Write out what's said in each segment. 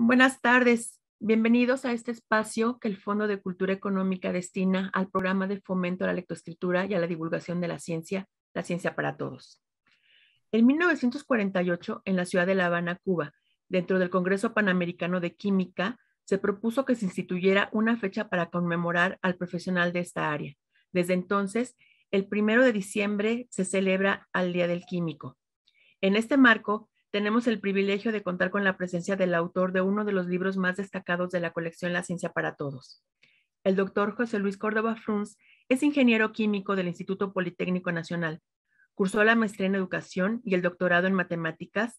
Buenas tardes. Bienvenidos a este espacio que el Fondo de Cultura Económica destina al programa de fomento a la lectoescritura y a la divulgación de la ciencia, la ciencia para todos. En 1948, en la ciudad de La Habana, Cuba, dentro del Congreso Panamericano de Química, se propuso que se instituyera una fecha para conmemorar al profesional de esta área. Desde entonces, el primero de diciembre se celebra al Día del Químico. En este marco, tenemos el privilegio de contar con la presencia del autor de uno de los libros más destacados de la colección La Ciencia para Todos. El doctor José Luis Córdoba Frunz es ingeniero químico del Instituto Politécnico Nacional. Cursó la maestría en educación y el doctorado en matemáticas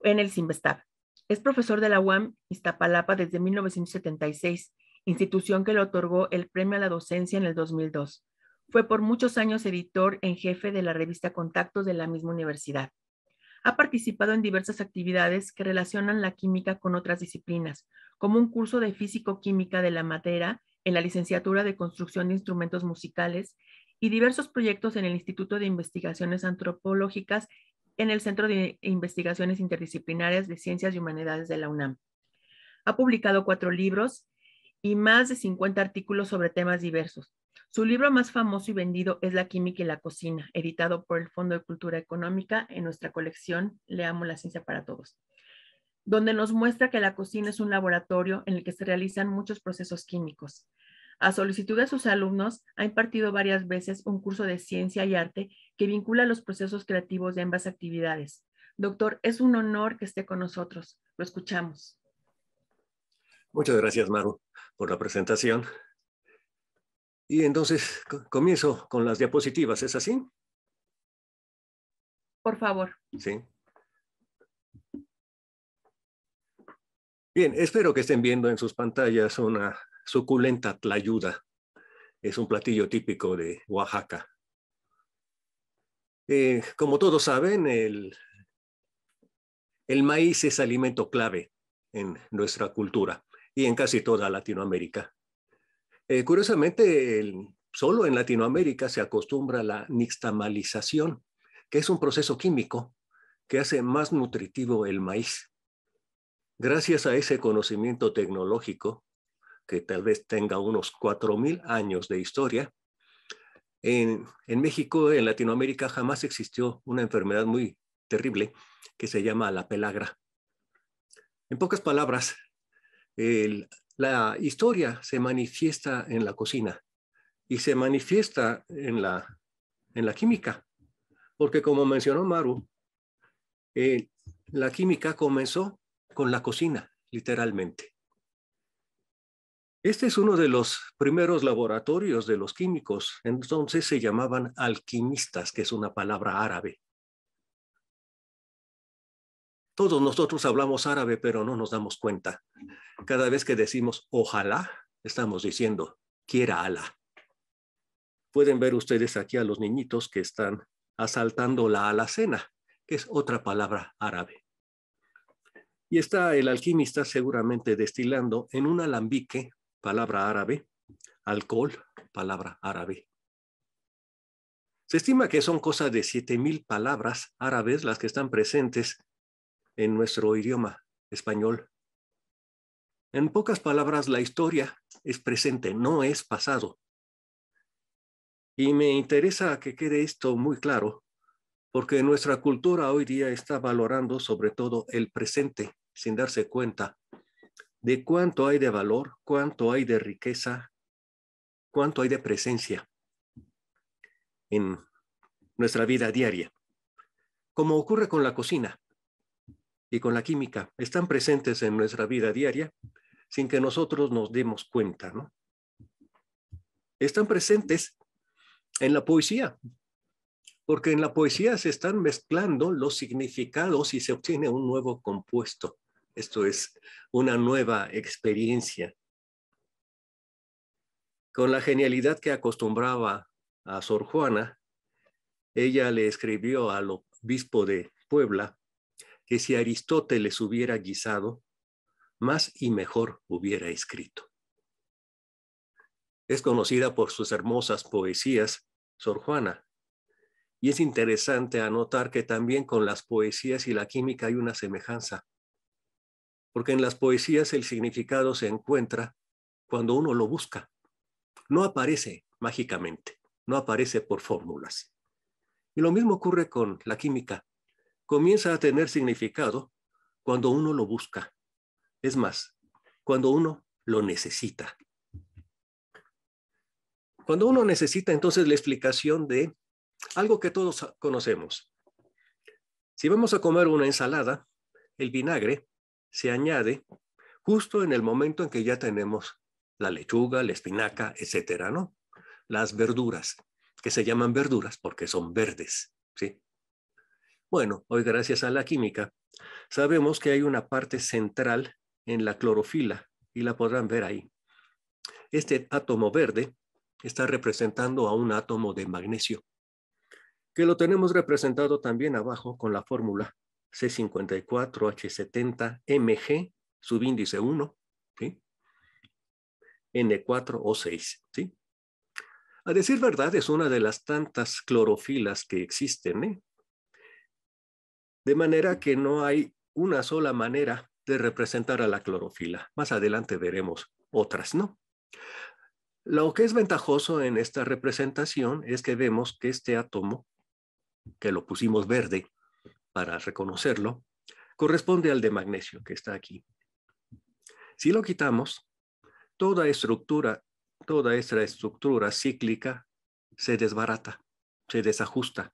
en el CIMBESTAB. Es profesor de la UAM Iztapalapa desde 1976, institución que le otorgó el premio a la docencia en el 2002. Fue por muchos años editor en jefe de la revista Contactos de la misma universidad. Ha participado en diversas actividades que relacionan la química con otras disciplinas, como un curso de físico-química de la materia en la licenciatura de construcción de instrumentos musicales y diversos proyectos en el Instituto de Investigaciones Antropológicas en el Centro de Investigaciones Interdisciplinarias de Ciencias y Humanidades de la UNAM. Ha publicado cuatro libros y más de 50 artículos sobre temas diversos, su libro más famoso y vendido es La química y la cocina, editado por el Fondo de Cultura Económica en nuestra colección Le amo la ciencia para todos, donde nos muestra que la cocina es un laboratorio en el que se realizan muchos procesos químicos. A solicitud de sus alumnos, ha impartido varias veces un curso de ciencia y arte que vincula los procesos creativos de ambas actividades. Doctor, es un honor que esté con nosotros. Lo escuchamos. Muchas gracias, Maru, por la presentación. Y entonces comienzo con las diapositivas, ¿es así? Por favor. Sí. Bien, espero que estén viendo en sus pantallas una suculenta tlayuda. Es un platillo típico de Oaxaca. Eh, como todos saben, el, el maíz es alimento clave en nuestra cultura y en casi toda Latinoamérica. Eh, curiosamente, solo en Latinoamérica se acostumbra a la nixtamalización, que es un proceso químico que hace más nutritivo el maíz. Gracias a ese conocimiento tecnológico, que tal vez tenga unos 4.000 años de historia, en, en, México, en Latinoamérica, jamás existió una enfermedad muy terrible que se llama la pelagra. En pocas palabras, el, la historia se manifiesta en la cocina y se manifiesta en la, en la química, porque como mencionó Maru, eh, la química comenzó con la cocina, literalmente. Este es uno de los primeros laboratorios de los químicos. Entonces se llamaban alquimistas, que es una palabra árabe. Todos nosotros hablamos árabe, pero no nos damos cuenta. Cada vez que decimos ojalá, estamos diciendo quiera ala. Pueden ver ustedes aquí a los niñitos que están asaltando la alacena, que es otra palabra árabe. Y está el alquimista seguramente destilando en un alambique, palabra árabe, alcohol, palabra árabe. Se estima que son cosa de 7.000 palabras árabes las que están presentes en nuestro idioma español en pocas palabras, la historia es presente, no es pasado. Y me interesa que quede esto muy claro, porque nuestra cultura hoy día está valorando sobre todo el presente, sin darse cuenta de cuánto hay de valor, cuánto hay de riqueza, cuánto hay de presencia en nuestra vida diaria. Como ocurre con la cocina y con la química, están presentes en nuestra vida diaria, sin que nosotros nos demos cuenta, ¿no? Están presentes en la poesía, porque en la poesía se están mezclando los significados y se obtiene un nuevo compuesto. Esto es una nueva experiencia. Con la genialidad que acostumbraba a Sor Juana, ella le escribió al obispo de Puebla que si Aristóteles hubiera guisado, más y mejor hubiera escrito. Es conocida por sus hermosas poesías, Sor Juana, y es interesante anotar que también con las poesías y la química hay una semejanza, porque en las poesías el significado se encuentra cuando uno lo busca, no aparece mágicamente, no aparece por fórmulas. Y lo mismo ocurre con la química, comienza a tener significado cuando uno lo busca, es más, cuando uno lo necesita. Cuando uno necesita entonces la explicación de algo que todos conocemos. Si vamos a comer una ensalada, el vinagre se añade justo en el momento en que ya tenemos la lechuga, la espinaca, etcétera, ¿no? Las verduras, que se llaman verduras porque son verdes, ¿sí? Bueno, hoy gracias a la química sabemos que hay una parte central en la clorofila y la podrán ver ahí. Este átomo verde está representando a un átomo de magnesio, que lo tenemos representado también abajo con la fórmula C54H70MG subíndice 1, n N4O6, 6 A decir verdad, es una de las tantas clorofilas que existen, ¿eh? De manera que no hay una sola manera de representar a la clorofila. Más adelante veremos otras, ¿no? Lo que es ventajoso en esta representación es que vemos que este átomo, que lo pusimos verde para reconocerlo, corresponde al de magnesio que está aquí. Si lo quitamos, toda estructura, toda esta estructura cíclica se desbarata, se desajusta.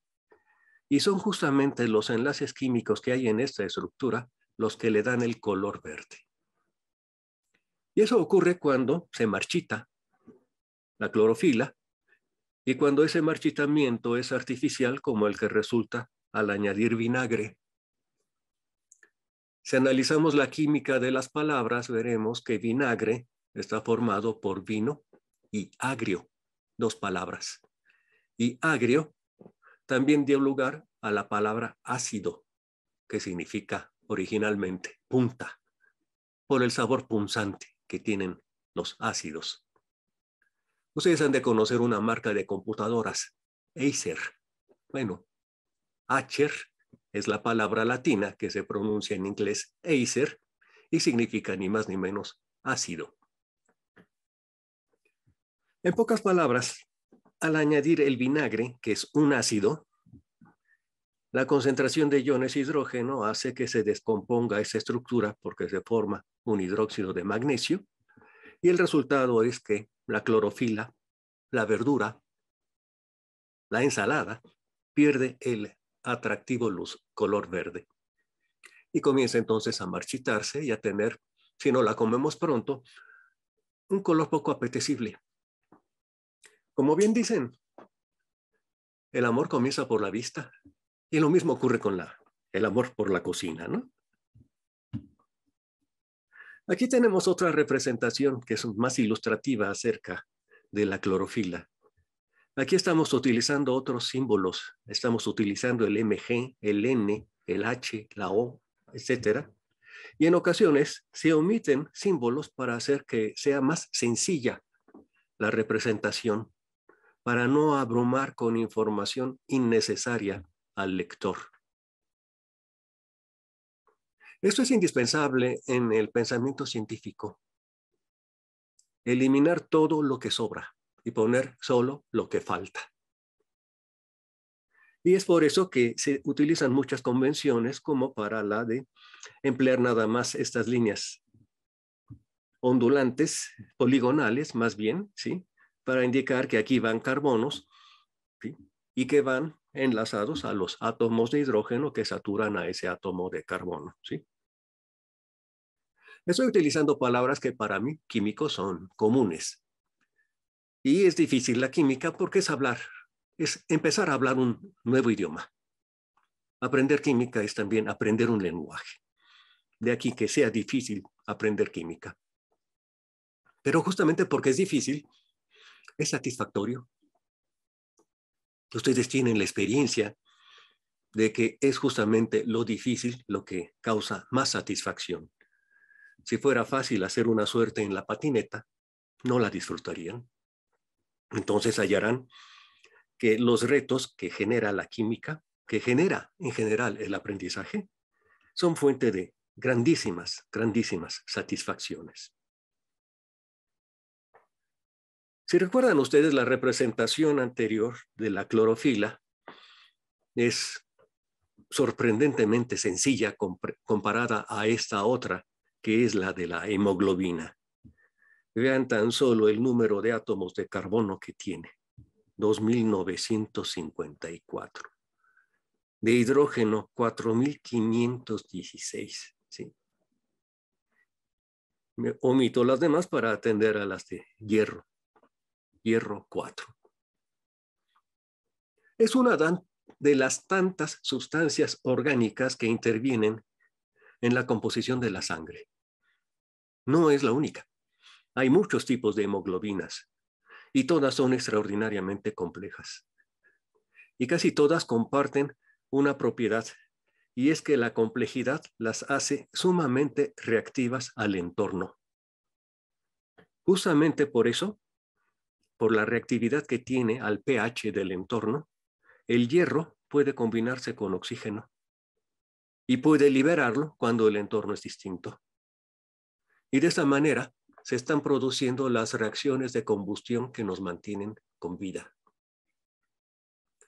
Y son justamente los enlaces químicos que hay en esta estructura los que le dan el color verde. Y eso ocurre cuando se marchita la clorofila y cuando ese marchitamiento es artificial como el que resulta al añadir vinagre. Si analizamos la química de las palabras, veremos que vinagre está formado por vino y agrio, dos palabras. Y agrio también dio lugar a la palabra ácido, que significa originalmente, punta, por el sabor punzante que tienen los ácidos. Ustedes han de conocer una marca de computadoras, Acer. Bueno, Acer es la palabra latina que se pronuncia en inglés Acer y significa ni más ni menos ácido. En pocas palabras, al añadir el vinagre, que es un ácido, la concentración de iones e hidrógeno hace que se descomponga esa estructura porque se forma un hidróxido de magnesio y el resultado es que la clorofila, la verdura, la ensalada pierde el atractivo luz color verde y comienza entonces a marchitarse y a tener, si no la comemos pronto, un color poco apetecible. Como bien dicen, el amor comienza por la vista. Y lo mismo ocurre con la, el amor por la cocina, ¿no? Aquí tenemos otra representación que es más ilustrativa acerca de la clorofila. Aquí estamos utilizando otros símbolos. Estamos utilizando el MG, el N, el H, la O, etc. Y en ocasiones se omiten símbolos para hacer que sea más sencilla la representación, para no abrumar con información innecesaria al lector. Esto es indispensable en el pensamiento científico. Eliminar todo lo que sobra y poner solo lo que falta. Y es por eso que se utilizan muchas convenciones como para la de emplear nada más estas líneas ondulantes, poligonales más bien, ¿sí? Para indicar que aquí van carbonos y que van enlazados a los átomos de hidrógeno que saturan a ese átomo de carbono. ¿sí? Estoy utilizando palabras que para mí químicos son comunes. Y es difícil la química porque es hablar, es empezar a hablar un nuevo idioma. Aprender química es también aprender un lenguaje. De aquí que sea difícil aprender química. Pero justamente porque es difícil, es satisfactorio ustedes tienen la experiencia de que es justamente lo difícil lo que causa más satisfacción. Si fuera fácil hacer una suerte en la patineta, no la disfrutarían. Entonces hallarán que los retos que genera la química, que genera en general el aprendizaje, son fuente de grandísimas, grandísimas satisfacciones. Si recuerdan ustedes la representación anterior de la clorofila, es sorprendentemente sencilla comparada a esta otra, que es la de la hemoglobina. Vean tan solo el número de átomos de carbono que tiene, 2954. De hidrógeno, 4516. ¿sí? Me omito las demás para atender a las de hierro hierro 4. Es una de las tantas sustancias orgánicas que intervienen en la composición de la sangre. No es la única. Hay muchos tipos de hemoglobinas y todas son extraordinariamente complejas. Y casi todas comparten una propiedad y es que la complejidad las hace sumamente reactivas al entorno. Justamente por eso, por la reactividad que tiene al pH del entorno, el hierro puede combinarse con oxígeno y puede liberarlo cuando el entorno es distinto. Y de esta manera se están produciendo las reacciones de combustión que nos mantienen con vida.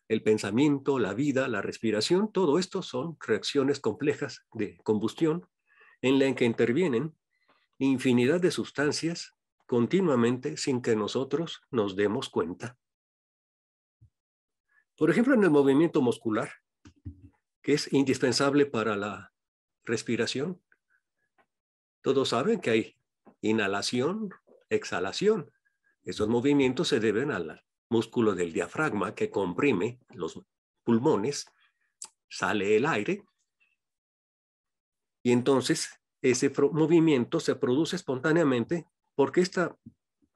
El pensamiento, la vida, la respiración, todo esto son reacciones complejas de combustión en la que intervienen infinidad de sustancias continuamente sin que nosotros nos demos cuenta. Por ejemplo, en el movimiento muscular, que es indispensable para la respiración. Todos saben que hay inhalación, exhalación. Esos movimientos se deben al músculo del diafragma que comprime los pulmones, sale el aire y entonces ese movimiento se produce espontáneamente porque esta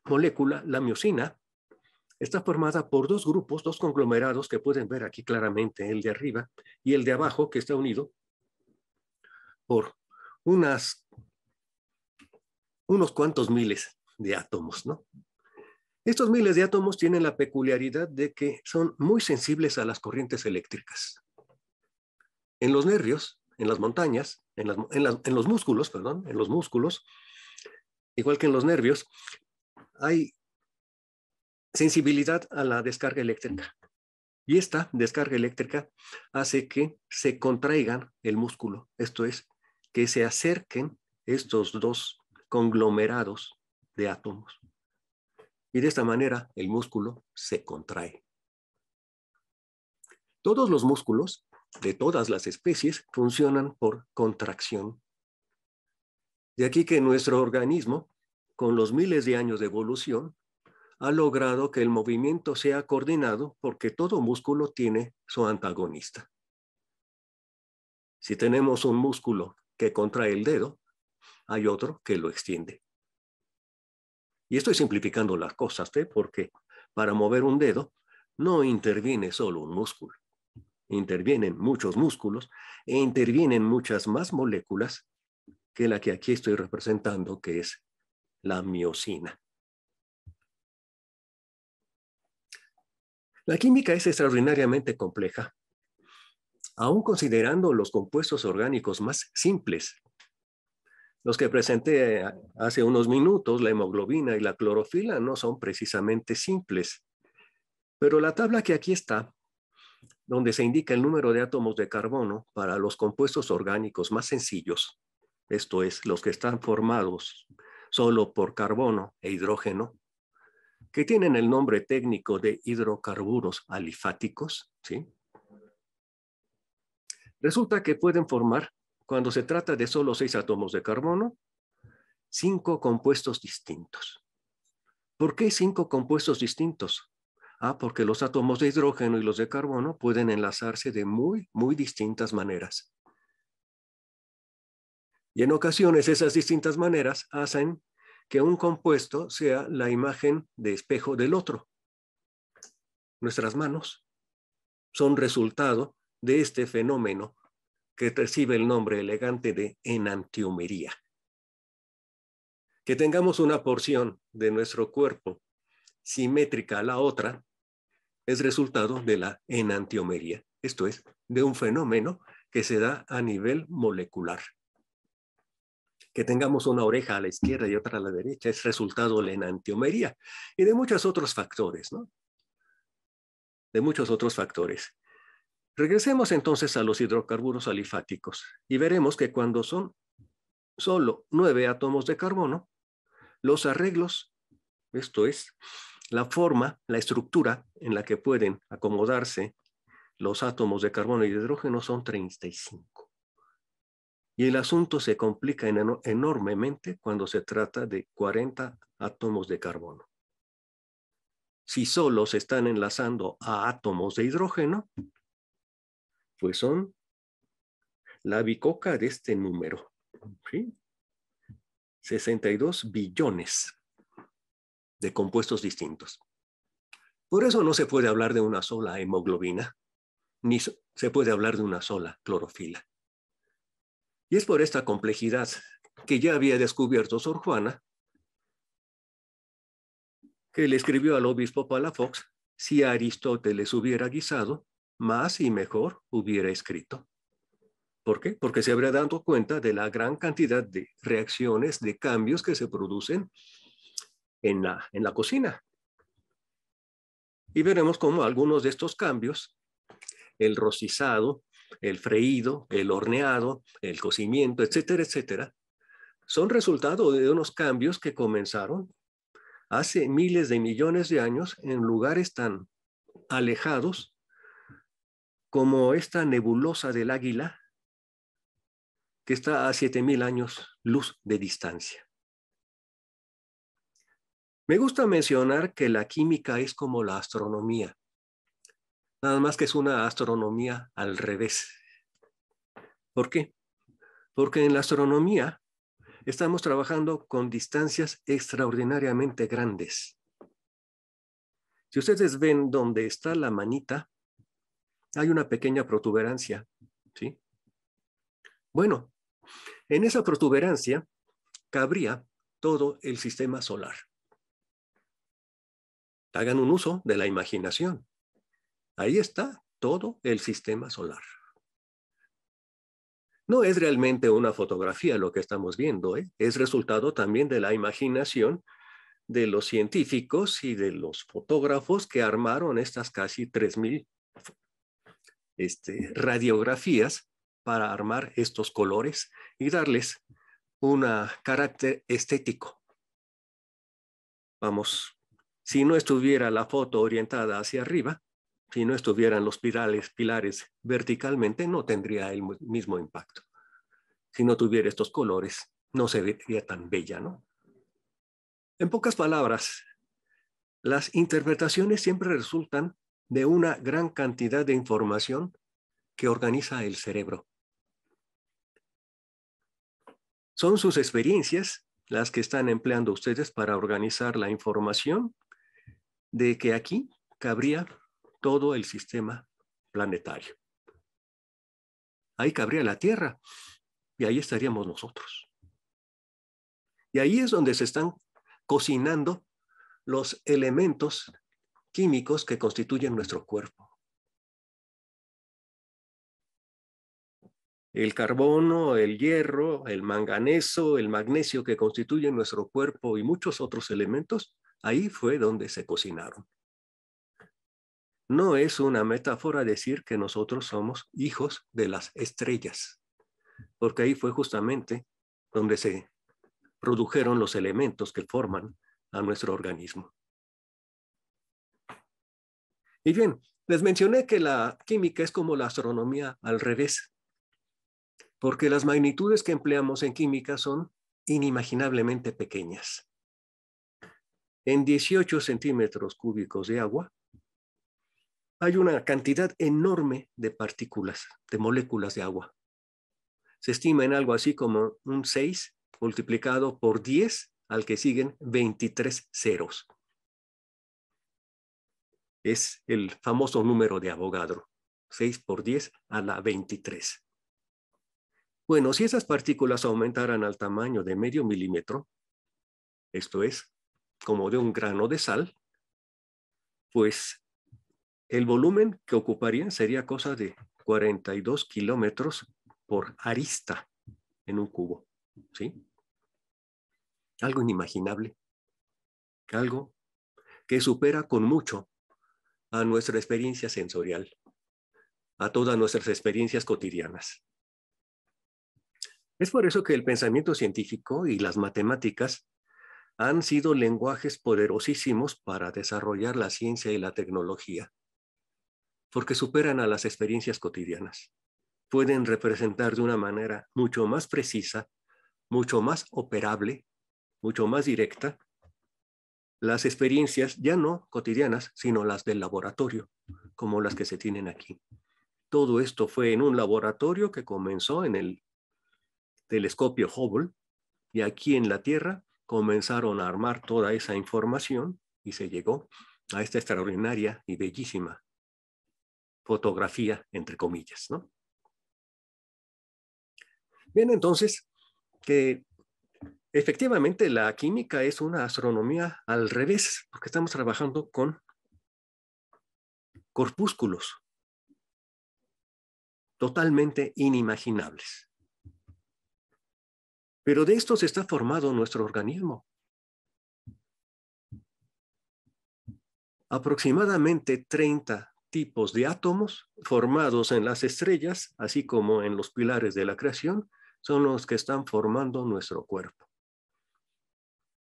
molécula, la miocina, está formada por dos grupos, dos conglomerados que pueden ver aquí claramente, el de arriba y el de abajo, que está unido por unas, unos cuantos miles de átomos, ¿no? Estos miles de átomos tienen la peculiaridad de que son muy sensibles a las corrientes eléctricas. En los nervios, en las montañas, en, en los músculos, perdón, en los músculos, igual que en los nervios, hay sensibilidad a la descarga eléctrica. Y esta descarga eléctrica hace que se contraigan el músculo, esto es, que se acerquen estos dos conglomerados de átomos. Y de esta manera el músculo se contrae. Todos los músculos de todas las especies funcionan por contracción de aquí que nuestro organismo, con los miles de años de evolución, ha logrado que el movimiento sea coordinado porque todo músculo tiene su antagonista. Si tenemos un músculo que contrae el dedo, hay otro que lo extiende. Y estoy simplificando las cosas, ¿eh? porque para mover un dedo no interviene solo un músculo. Intervienen muchos músculos e intervienen muchas más moléculas que la que aquí estoy representando, que es la miocina. La química es extraordinariamente compleja. Aún considerando los compuestos orgánicos más simples, los que presenté hace unos minutos, la hemoglobina y la clorofila, no son precisamente simples. Pero la tabla que aquí está, donde se indica el número de átomos de carbono para los compuestos orgánicos más sencillos, esto es, los que están formados solo por carbono e hidrógeno, que tienen el nombre técnico de hidrocarburos alifáticos, ¿sí? Resulta que pueden formar, cuando se trata de solo seis átomos de carbono, cinco compuestos distintos. ¿Por qué cinco compuestos distintos? Ah, porque los átomos de hidrógeno y los de carbono pueden enlazarse de muy, muy distintas maneras. Y en ocasiones esas distintas maneras hacen que un compuesto sea la imagen de espejo del otro. Nuestras manos son resultado de este fenómeno que recibe el nombre elegante de enantiomería. Que tengamos una porción de nuestro cuerpo simétrica a la otra es resultado de la enantiomería, esto es, de un fenómeno que se da a nivel molecular que tengamos una oreja a la izquierda y otra a la derecha es resultado de la enantiomería y de muchos otros factores, ¿no? De muchos otros factores. Regresemos entonces a los hidrocarburos alifáticos y veremos que cuando son solo nueve átomos de carbono, los arreglos, esto es, la forma, la estructura en la que pueden acomodarse los átomos de carbono y de hidrógeno son 35. Y el asunto se complica enormemente cuando se trata de 40 átomos de carbono. Si solo se están enlazando a átomos de hidrógeno, pues son la bicoca de este número, 62 billones de compuestos distintos. Por eso no se puede hablar de una sola hemoglobina, ni se puede hablar de una sola clorofila. Y es por esta complejidad que ya había descubierto Sor Juana, que le escribió al obispo Palafox, si Aristóteles hubiera guisado, más y mejor hubiera escrito. ¿Por qué? Porque se habría dado cuenta de la gran cantidad de reacciones, de cambios que se producen en la, en la cocina. Y veremos cómo algunos de estos cambios, el rocizado, el freído, el horneado, el cocimiento, etcétera, etcétera, son resultado de unos cambios que comenzaron hace miles de millones de años en lugares tan alejados como esta nebulosa del águila que está a 7.000 años luz de distancia. Me gusta mencionar que la química es como la astronomía nada más que es una astronomía al revés. ¿Por qué? Porque en la astronomía estamos trabajando con distancias extraordinariamente grandes. Si ustedes ven dónde está la manita, hay una pequeña protuberancia, ¿sí? Bueno, en esa protuberancia cabría todo el sistema solar. Hagan un uso de la imaginación. Ahí está todo el sistema solar. No es realmente una fotografía lo que estamos viendo, ¿eh? es resultado también de la imaginación de los científicos y de los fotógrafos que armaron estas casi 3.000 este, radiografías para armar estos colores y darles un carácter estético. Vamos, si no estuviera la foto orientada hacia arriba, si no estuvieran los pilares, verticalmente, no tendría el mismo impacto. Si no tuviera estos colores, no se vería tan bella, ¿no? En pocas palabras, las interpretaciones siempre resultan de una gran cantidad de información que organiza el cerebro. Son sus experiencias las que están empleando ustedes para organizar la información de que aquí cabría todo el sistema planetario. Ahí cabría la Tierra y ahí estaríamos nosotros. Y ahí es donde se están cocinando los elementos químicos que constituyen nuestro cuerpo. El carbono, el hierro, el manganeso, el magnesio que constituyen nuestro cuerpo y muchos otros elementos, ahí fue donde se cocinaron. No es una metáfora decir que nosotros somos hijos de las estrellas, porque ahí fue justamente donde se produjeron los elementos que forman a nuestro organismo. Y bien, les mencioné que la química es como la astronomía al revés, porque las magnitudes que empleamos en química son inimaginablemente pequeñas. En 18 centímetros cúbicos de agua hay una cantidad enorme de partículas, de moléculas de agua. Se estima en algo así como un 6 multiplicado por 10 al que siguen 23 ceros. Es el famoso número de Avogadro, 6 por 10 a la 23. Bueno, si esas partículas aumentaran al tamaño de medio milímetro, esto es, como de un grano de sal, pues el volumen que ocuparían sería cosa de 42 kilómetros por arista en un cubo. ¿sí? Algo inimaginable. Algo que supera con mucho a nuestra experiencia sensorial, a todas nuestras experiencias cotidianas. Es por eso que el pensamiento científico y las matemáticas han sido lenguajes poderosísimos para desarrollar la ciencia y la tecnología porque superan a las experiencias cotidianas. Pueden representar de una manera mucho más precisa, mucho más operable, mucho más directa, las experiencias ya no cotidianas, sino las del laboratorio, como las que se tienen aquí. Todo esto fue en un laboratorio que comenzó en el telescopio Hubble y aquí en la Tierra comenzaron a armar toda esa información y se llegó a esta extraordinaria y bellísima fotografía, entre comillas. ¿no? Bien, entonces, que efectivamente la química es una astronomía al revés, porque estamos trabajando con corpúsculos totalmente inimaginables. Pero de estos está formado nuestro organismo. Aproximadamente 30 tipos de átomos formados en las estrellas, así como en los pilares de la creación, son los que están formando nuestro cuerpo.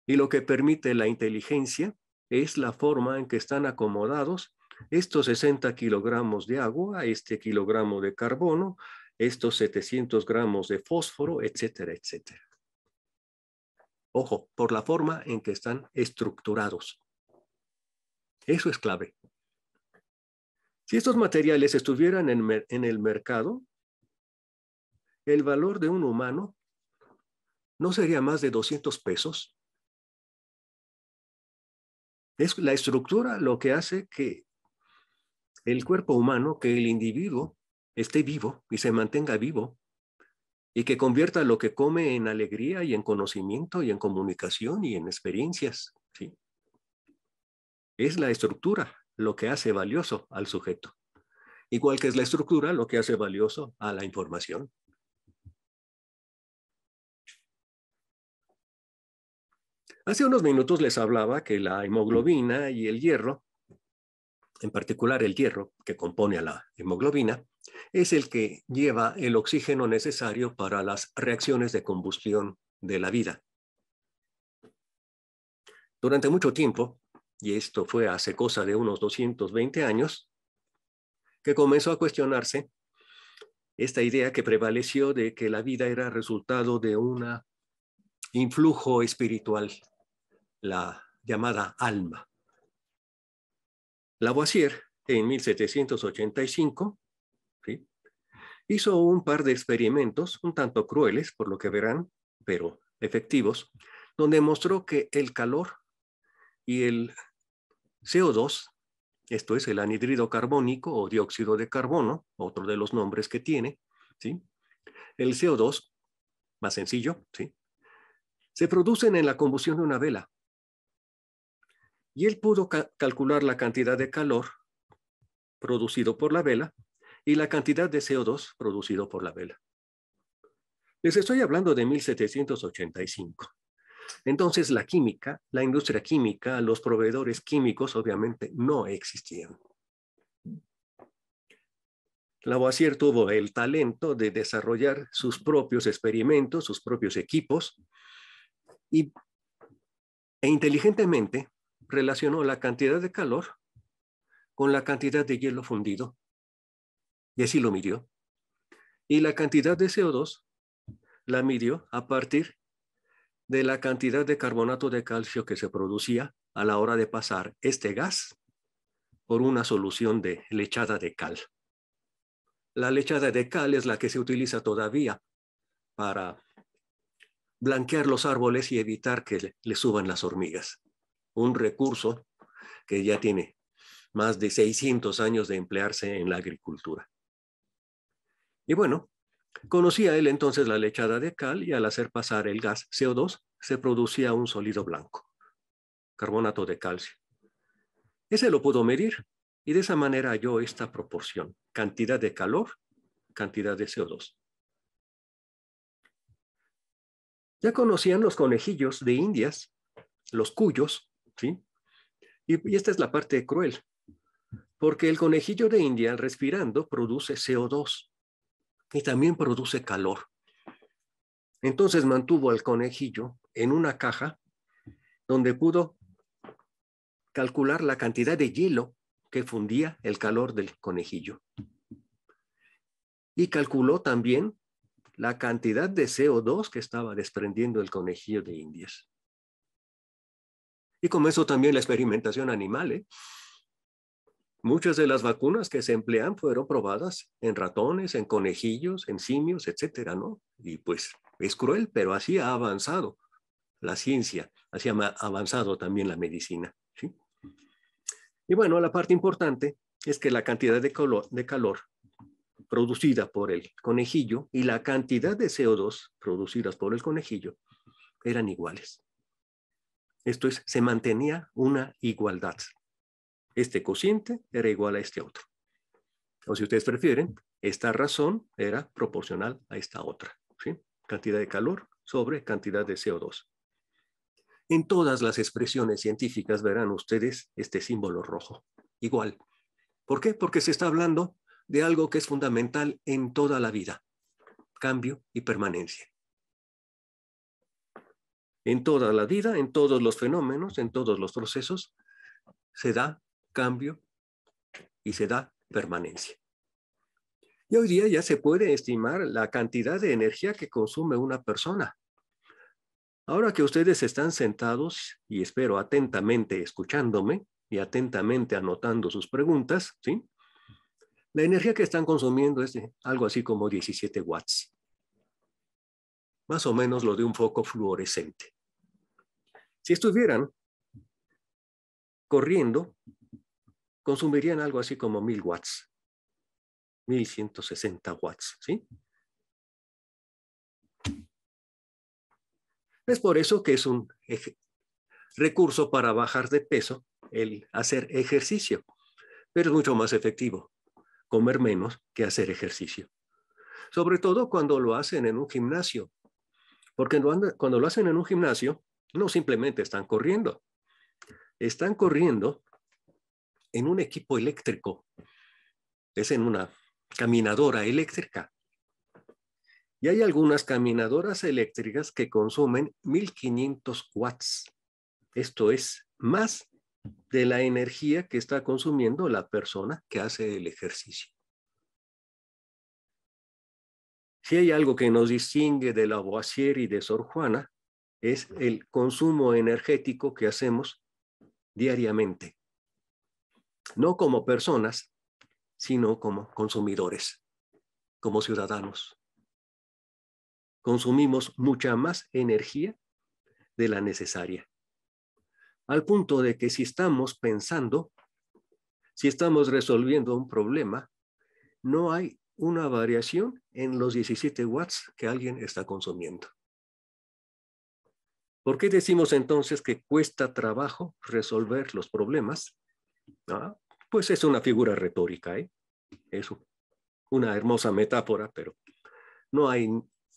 Y lo que permite la inteligencia es la forma en que están acomodados estos 60 kilogramos de agua, este kilogramo de carbono, estos 700 gramos de fósforo, etcétera, etcétera. Ojo, por la forma en que están estructurados. Eso es clave. Si estos materiales estuvieran en, el mercado, el valor de un humano no sería más de 200 pesos. Es la estructura lo que hace que el cuerpo humano, que el individuo esté vivo y se mantenga vivo y que convierta lo que come en alegría y en conocimiento y en comunicación y en experiencias. Es la estructura lo que hace valioso al sujeto, igual que es la estructura lo que hace valioso a la información. Hace unos minutos les hablaba que la hemoglobina y el hierro, en particular el hierro que compone a la hemoglobina, es el que lleva el oxígeno necesario para las reacciones de combustión de la vida. Durante mucho tiempo, y esto fue hace cosa de unos 220 años, que comenzó a cuestionarse esta idea que prevaleció de que la vida era resultado de un influjo espiritual, la llamada alma. Lavoisier, en 1785, hizo un par de experimentos, un tanto crueles, por lo que verán, pero efectivos, donde mostró que el calor y el CO2, esto es el anhidrido carbónico o dióxido de carbono, otro de los nombres que tiene, El CO2, más sencillo, Se producen en la combustión de una vela. Y él pudo calcular la cantidad de calor producido por la vela y la cantidad de CO2 producido por la vela. Les estoy hablando de 1785. Entonces la química, la industria química, los proveedores químicos obviamente no existían. Lavoisier tuvo el talento de desarrollar sus propios experimentos, sus propios equipos, y, e inteligentemente relacionó la cantidad de calor con la cantidad de hielo fundido, y así lo midió. Y la cantidad de CO2 la midió a partir de la cantidad de carbonato de calcio que se producía a la hora de pasar este gas por una solución de lechada de cal. La lechada de cal es la que se utiliza todavía para blanquear los árboles y evitar que le, suban las hormigas. Un recurso que ya tiene más de 600 años de emplearse en la agricultura. Y bueno, Conocía él entonces la lechada de cal y al hacer pasar el gas CO2 se producía un sólido blanco, carbonato de calcio. Ese lo pudo medir y de esa manera halló esta proporción, cantidad de calor, cantidad de CO2. Ya conocían los conejillos de Indias, los cuyos, Y, y esta es la parte cruel, porque el conejillo de India respirando produce CO2 y también produce calor. Entonces mantuvo al conejillo en una caja donde pudo calcular la cantidad de hielo que fundía el calor del conejillo. Y calculó también la cantidad de CO2 que estaba desprendiendo el conejillo de Indias. Y comenzó también la experimentación animal. ¿eh? Muchas de las vacunas que se emplean fueron probadas en ratones, en conejillos, en simios, etcétera, ¿no? Y pues es cruel, pero así ha avanzado la ciencia, así ha avanzado también la medicina, ¿sí? Y bueno, la parte importante es que la cantidad de, de calor producida por el conejillo y la cantidad de CO2 producidas por el conejillo eran iguales. Esto es, se mantenía una igualdad este cociente era igual a este otro. O si ustedes prefieren, esta razón era proporcional a esta otra. Cantidad de calor sobre cantidad de CO2. En todas las expresiones científicas verán ustedes este símbolo rojo. Igual. ¿Por qué? Porque se está hablando de algo que es fundamental en toda la vida. Cambio y permanencia. En toda la vida, en todos los fenómenos, en todos los procesos, se da cambio y se da permanencia. Y hoy día ya se puede estimar la cantidad de energía que consume una persona. Ahora que ustedes están sentados y espero atentamente escuchándome y atentamente anotando sus preguntas, ¿sí? La energía que están consumiendo es algo así como 17 watts. Más o menos lo de un foco fluorescente. Si estuvieran corriendo consumirían algo así como 1000 watts, 1160 watts, ¿sí? Es por eso que es un recurso para bajar de peso el hacer ejercicio, pero es mucho más efectivo comer menos que hacer ejercicio. Sobre todo cuando lo hacen en un gimnasio, porque cuando lo hacen en un gimnasio, no simplemente están corriendo, están corriendo en un equipo eléctrico, es en una caminadora eléctrica. Y hay algunas caminadoras eléctricas que consumen 1500 watts. Esto es más de la energía que está consumiendo la persona que hace el ejercicio. Si hay algo que nos distingue de Lavoisier y de Sor Juana, es el consumo energético que hacemos diariamente no como personas, sino como consumidores, como ciudadanos. Consumimos mucha más energía de la necesaria, al punto de que si estamos pensando, si estamos resolviendo un problema, no hay una variación en los 17 watts que alguien está consumiendo. ¿Por qué decimos entonces que cuesta trabajo resolver los problemas? pues es una figura retórica, ¿eh? Es una hermosa metáfora, pero no hay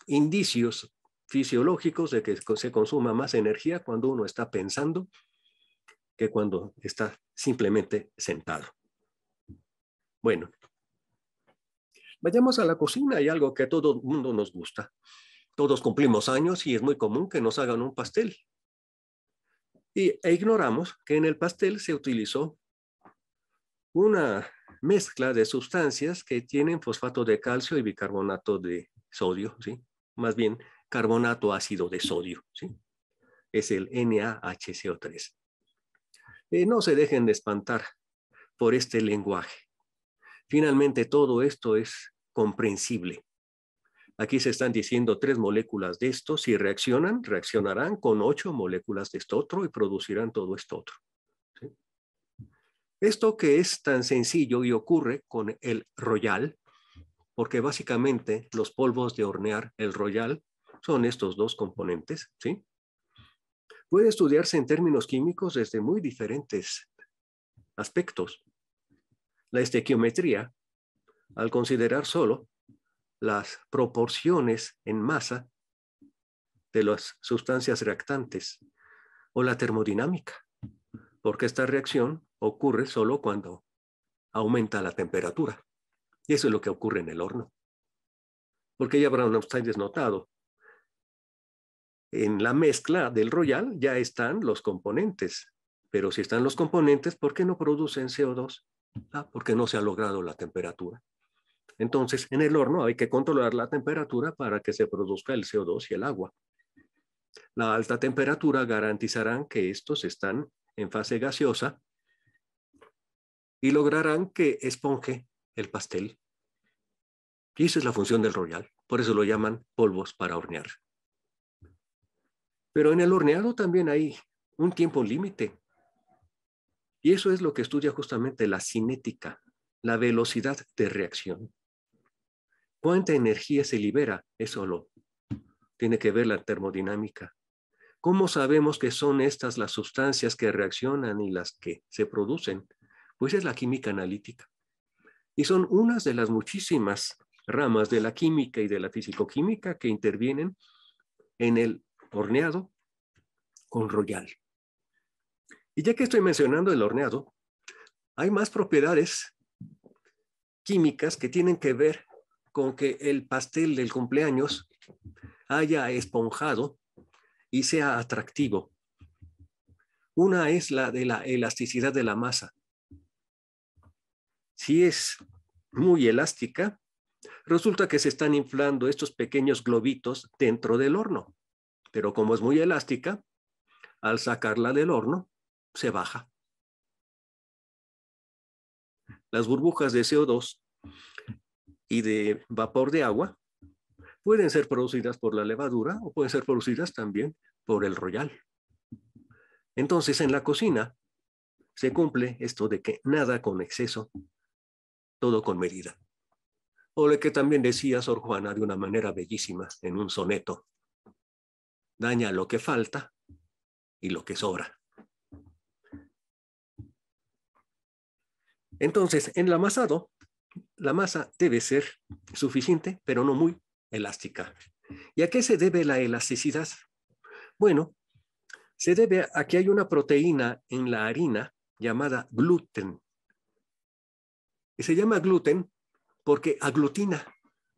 indicios fisiológicos de que se consuma más energía cuando uno está pensando que cuando está simplemente sentado. Bueno, vayamos a la cocina y algo que a todo el mundo nos gusta. Todos cumplimos años y es muy común que nos hagan un pastel. Y, e ignoramos que en el pastel se utilizó una mezcla de sustancias que tienen fosfato de calcio y bicarbonato de sodio, ¿sí? Más bien, carbonato ácido de sodio, ¿sí? Es el NaHCO3. Eh, no se dejen de espantar por este lenguaje. Finalmente, todo esto es comprensible. Aquí se están diciendo tres moléculas de esto, si reaccionan, reaccionarán con ocho moléculas de esto otro y producirán todo esto otro. Esto que es tan sencillo y ocurre con el royal, porque básicamente los polvos de hornear el royal son estos dos componentes, ¿sí? Puede estudiarse en términos químicos desde muy diferentes aspectos. La estequiometría, al considerar solo las proporciones en masa de las sustancias reactantes, o la termodinámica, porque esta reacción ocurre solo cuando aumenta la temperatura. Y eso es lo que ocurre en el horno. Porque ya habrán ustedes notado, en la mezcla del Royal ya están los componentes, pero si están los componentes, ¿por qué no producen CO2? Ah, porque no se ha logrado la temperatura. Entonces, en el horno hay que controlar la temperatura para que se produzca el CO2 y el agua. La alta temperatura garantizará que estos están en fase gaseosa y lograrán que esponje el pastel. Y esa es la función del royal, por eso lo llaman polvos para hornear. Pero en el horneado también hay un tiempo límite. Y eso es lo que estudia justamente la cinética, la velocidad de reacción. ¿Cuánta energía se libera? Eso lo tiene que ver la termodinámica. ¿Cómo sabemos que son estas las sustancias que reaccionan y las que se producen? Pues es la química analítica. Y son unas de las muchísimas ramas de la química y de la fisicoquímica que intervienen en el horneado con royal. Y ya que estoy mencionando el horneado, hay más propiedades químicas que tienen que ver con que el pastel del cumpleaños haya esponjado y sea atractivo. Una es la de la elasticidad de la masa. Si es muy elástica, resulta que se están inflando estos pequeños globitos dentro del horno. Pero como es muy elástica, al sacarla del horno, se baja. Las burbujas de CO2 y de vapor de agua pueden ser producidas por la levadura o pueden ser producidas también por el royal. Entonces, en la cocina se cumple esto de que nada con exceso, todo con medida. O lo que también decía Sor Juana de una manera bellísima en un soneto. Daña lo que falta y lo que sobra. Entonces, en el amasado, la masa debe ser suficiente, pero no muy, elástica. ¿Y a qué se debe la elasticidad? Bueno, se debe a que hay una proteína en la harina llamada gluten. Y se llama gluten porque aglutina,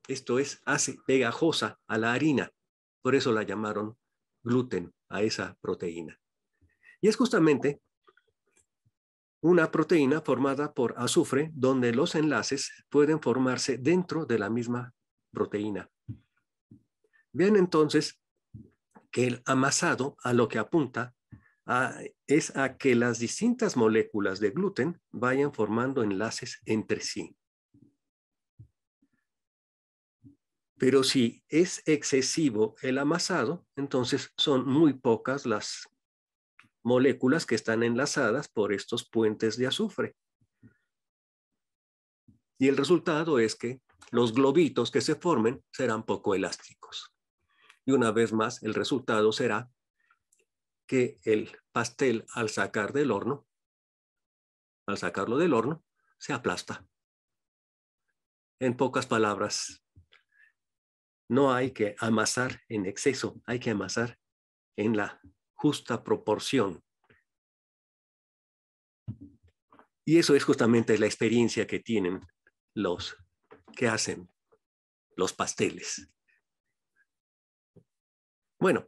esto es, hace pegajosa a la harina. Por eso la llamaron gluten a esa proteína. Y es justamente una proteína formada por azufre donde los enlaces pueden formarse dentro de la misma proteína. Vean entonces que el amasado a lo que apunta es a que las distintas moléculas de gluten vayan formando enlaces entre sí. Pero si es excesivo el amasado, entonces son muy pocas las moléculas que están enlazadas por estos puentes de azufre. Y el resultado es que los globitos que se formen serán poco elásticos. Y una vez más, el resultado será que el pastel al sacar del horno, al sacarlo del horno, se aplasta. En pocas palabras, no hay que amasar en exceso, hay que amasar en la justa proporción. Y eso es justamente la experiencia que tienen los que hacen los pasteles. Bueno,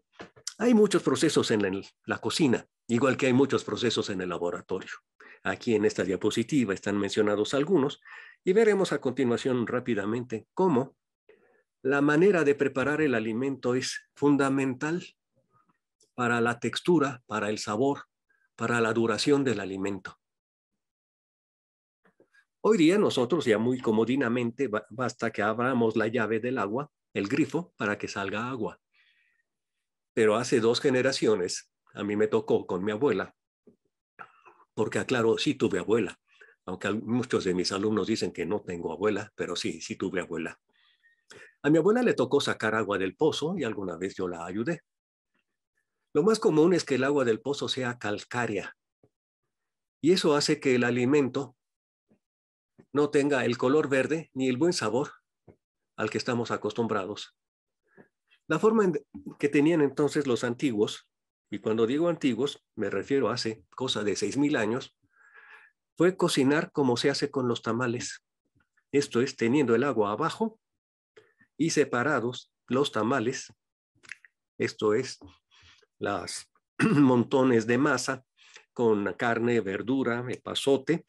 hay muchos procesos en la cocina, igual que hay muchos procesos en el laboratorio. Aquí en esta diapositiva están mencionados algunos y veremos a continuación rápidamente cómo la manera de preparar el alimento es fundamental para la textura, para el sabor, para la duración del alimento. Hoy día nosotros ya muy comodinamente basta que abramos la llave del agua, el grifo, para que salga agua. Pero hace dos generaciones a mí me tocó con mi abuela, porque aclaro, sí tuve abuela, aunque muchos de mis alumnos dicen que no tengo abuela, pero sí, sí tuve abuela. A mi abuela le tocó sacar agua del pozo y alguna vez yo la ayudé. Lo más común es que el agua del pozo sea calcárea y eso hace que el alimento no tenga el color verde ni el buen sabor al que estamos acostumbrados la forma que tenían entonces los antiguos, y cuando digo antiguos, me refiero a hace cosa de 6.000 años, fue cocinar como se hace con los tamales. Esto es teniendo el agua abajo y separados los tamales, esto es las montones de masa con carne, verdura, epazote,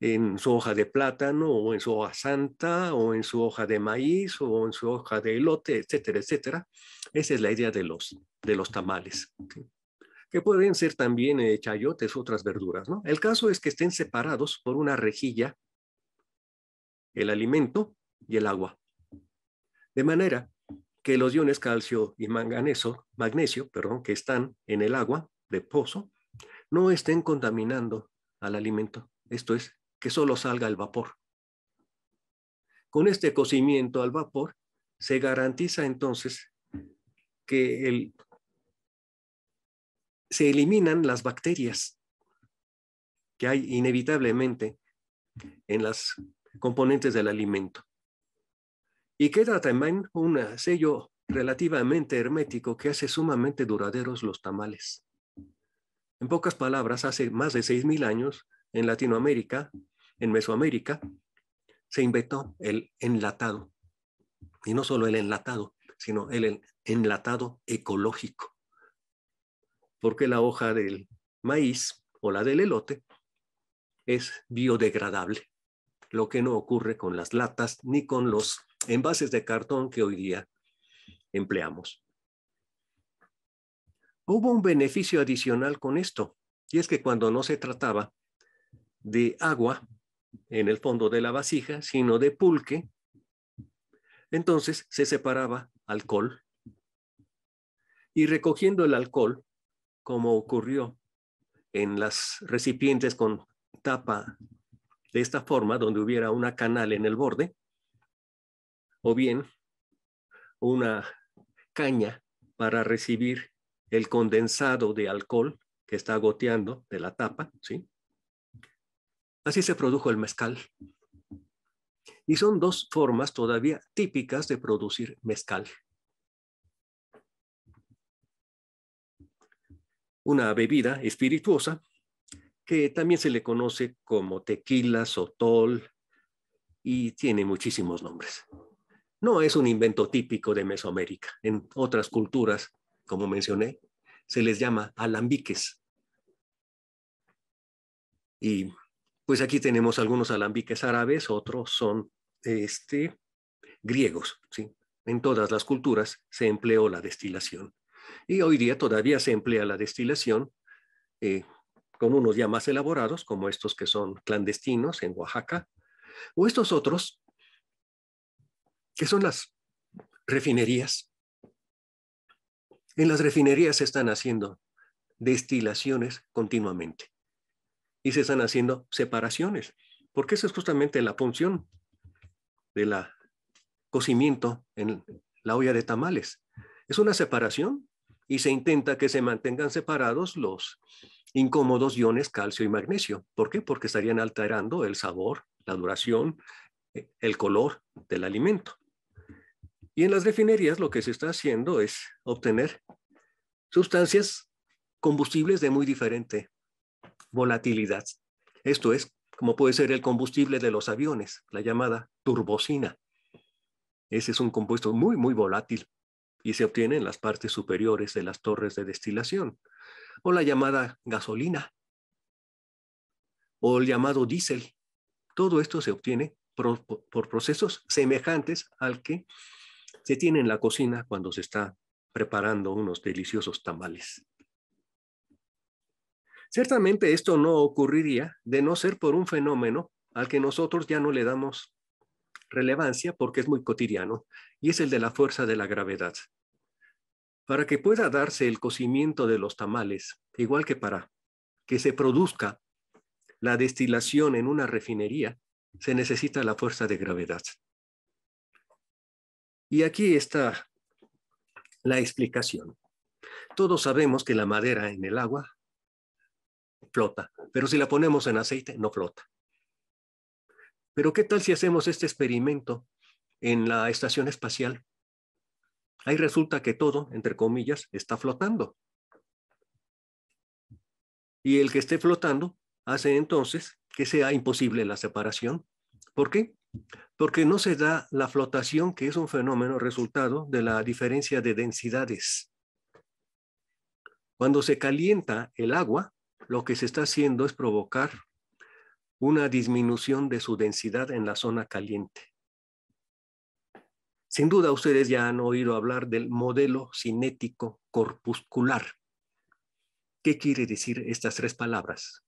en su hoja de plátano o en su hoja santa o en su hoja de maíz o en su hoja de elote, etcétera, etcétera. Esa es la idea de los, de los tamales, que pueden ser también eh, chayotes otras verduras. ¿no? El caso es que estén separados por una rejilla el alimento y el agua. De manera que los iones calcio y manganeso, magnesio perdón, que están en el agua de pozo no estén contaminando al alimento. Esto es que solo salga el vapor. Con este cocimiento al vapor se garantiza entonces que se eliminan las bacterias que hay inevitablemente en las componentes del alimento. Y queda también un sello relativamente hermético que hace sumamente duraderos los tamales. En pocas palabras, hace más de 6.000 años en Latinoamérica, en Mesoamérica, se inventó el enlatado. Y no solo el enlatado, sino el enlatado ecológico. Porque la hoja del maíz o la del elote es biodegradable, lo que no ocurre con las latas ni con los envases de cartón que hoy día empleamos. Hubo un beneficio adicional con esto, y es que cuando no se trataba de agua en el fondo de la vasija, sino de pulque. Entonces se separaba alcohol y recogiendo el alcohol, como ocurrió en las recipientes con tapa de esta forma, donde hubiera una canal en el borde, o bien una caña para recibir el condensado de alcohol que está goteando de la tapa, ¿sí? Así se produjo el mezcal. Y son dos formas todavía típicas de producir mezcal. Una bebida espirituosa que también se le conoce como tequila, sotol, y tiene muchísimos nombres. No es un invento típico de Mesoamérica. En otras culturas, como mencioné, se les llama alambiques. Y pues aquí tenemos algunos alambiques árabes, otros son este, griegos. En todas las culturas se empleó la destilación. Y hoy día todavía se emplea la destilación eh, con unos ya más elaborados, como estos que son clandestinos en Oaxaca, o estos otros que son las refinerías. En las refinerías se están haciendo destilaciones continuamente y se están haciendo separaciones, porque esa es justamente la función de la cocimiento en la olla de tamales. Es una separación y se intenta que se mantengan separados los incómodos iones calcio y magnesio. ¿Por qué? Porque estarían alterando el sabor, la duración, eh, el color del alimento. Y en las refinerías lo que se está haciendo es obtener sustancias combustibles de muy diferente volatilidad. Esto es, como puede ser el combustible de los aviones, la llamada turbocina. Ese es un compuesto muy, muy volátil y se obtiene en las partes superiores de las torres de destilación, o la llamada gasolina, o el llamado diésel. Todo esto se obtiene por procesos semejantes al que se tiene en la cocina cuando se está preparando unos deliciosos tamales. Ciertamente esto no ocurriría de no ser por un fenómeno al que nosotros ya no le damos relevancia porque es muy cotidiano, y es el de la fuerza de la gravedad. Para que pueda darse el cocimiento de los tamales, igual que para que se produzca la destilación en una refinería, se necesita la fuerza de gravedad. Y aquí está la explicación. Todos sabemos que la madera en el agua flota, pero si la ponemos en aceite, no flota. Pero ¿qué tal si hacemos este experimento en la estación espacial? Ahí resulta que todo, entre comillas, está flotando. Y el que esté flotando hace entonces que sea imposible la separación. ¿Por qué? Porque no se da la flotación, que es un fenómeno resultado de la diferencia de densidades. Cuando se calienta el agua, lo que se está haciendo es provocar una disminución de su densidad en la zona caliente. Sin duda ustedes ya han oído hablar del modelo cinético corpuscular. ¿Qué quiere decir estas tres palabras?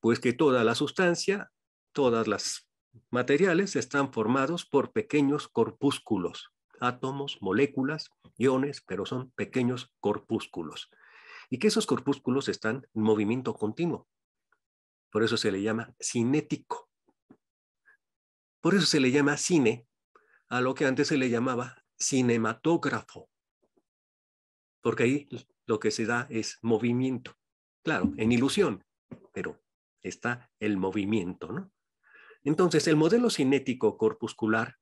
Pues que toda la sustancia, todas las materiales están formados por pequeños corpúsculos, átomos, moléculas, iones, pero son pequeños corpúsculos y que esos corpúsculos están en movimiento continuo. Por eso se le llama cinético. Por eso se le llama cine a lo que antes se le llamaba cinematógrafo, porque ahí lo que se da es movimiento. Claro, en ilusión, pero está el movimiento, ¿no? Entonces, el modelo cinético corpuscular,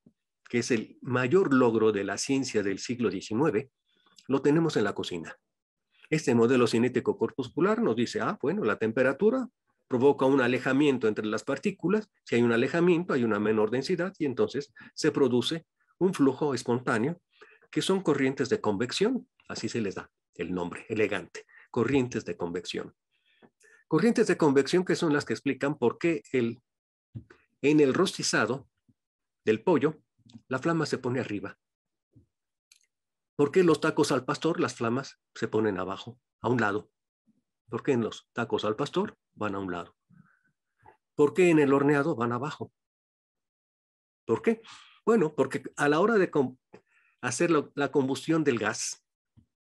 que es el mayor logro de la ciencia del siglo XIX, lo tenemos en la cocina. Este modelo cinético corpuscular nos dice, ah, bueno, la temperatura provoca un alejamiento entre las partículas, si hay un alejamiento hay una menor densidad y entonces se produce un flujo espontáneo que son corrientes de convección, así se les da el nombre elegante, corrientes de convección. Corrientes de convección que son las que explican por qué en el rostizado del pollo la flama se pone arriba ¿Por qué los tacos al pastor las flamas se ponen abajo, a un lado? Por qué en los tacos al pastor van a un lado? ¿Por qué en el horneado van abajo? ¿Por qué? Bueno, porque a la hora de hacer la, combustión del gas,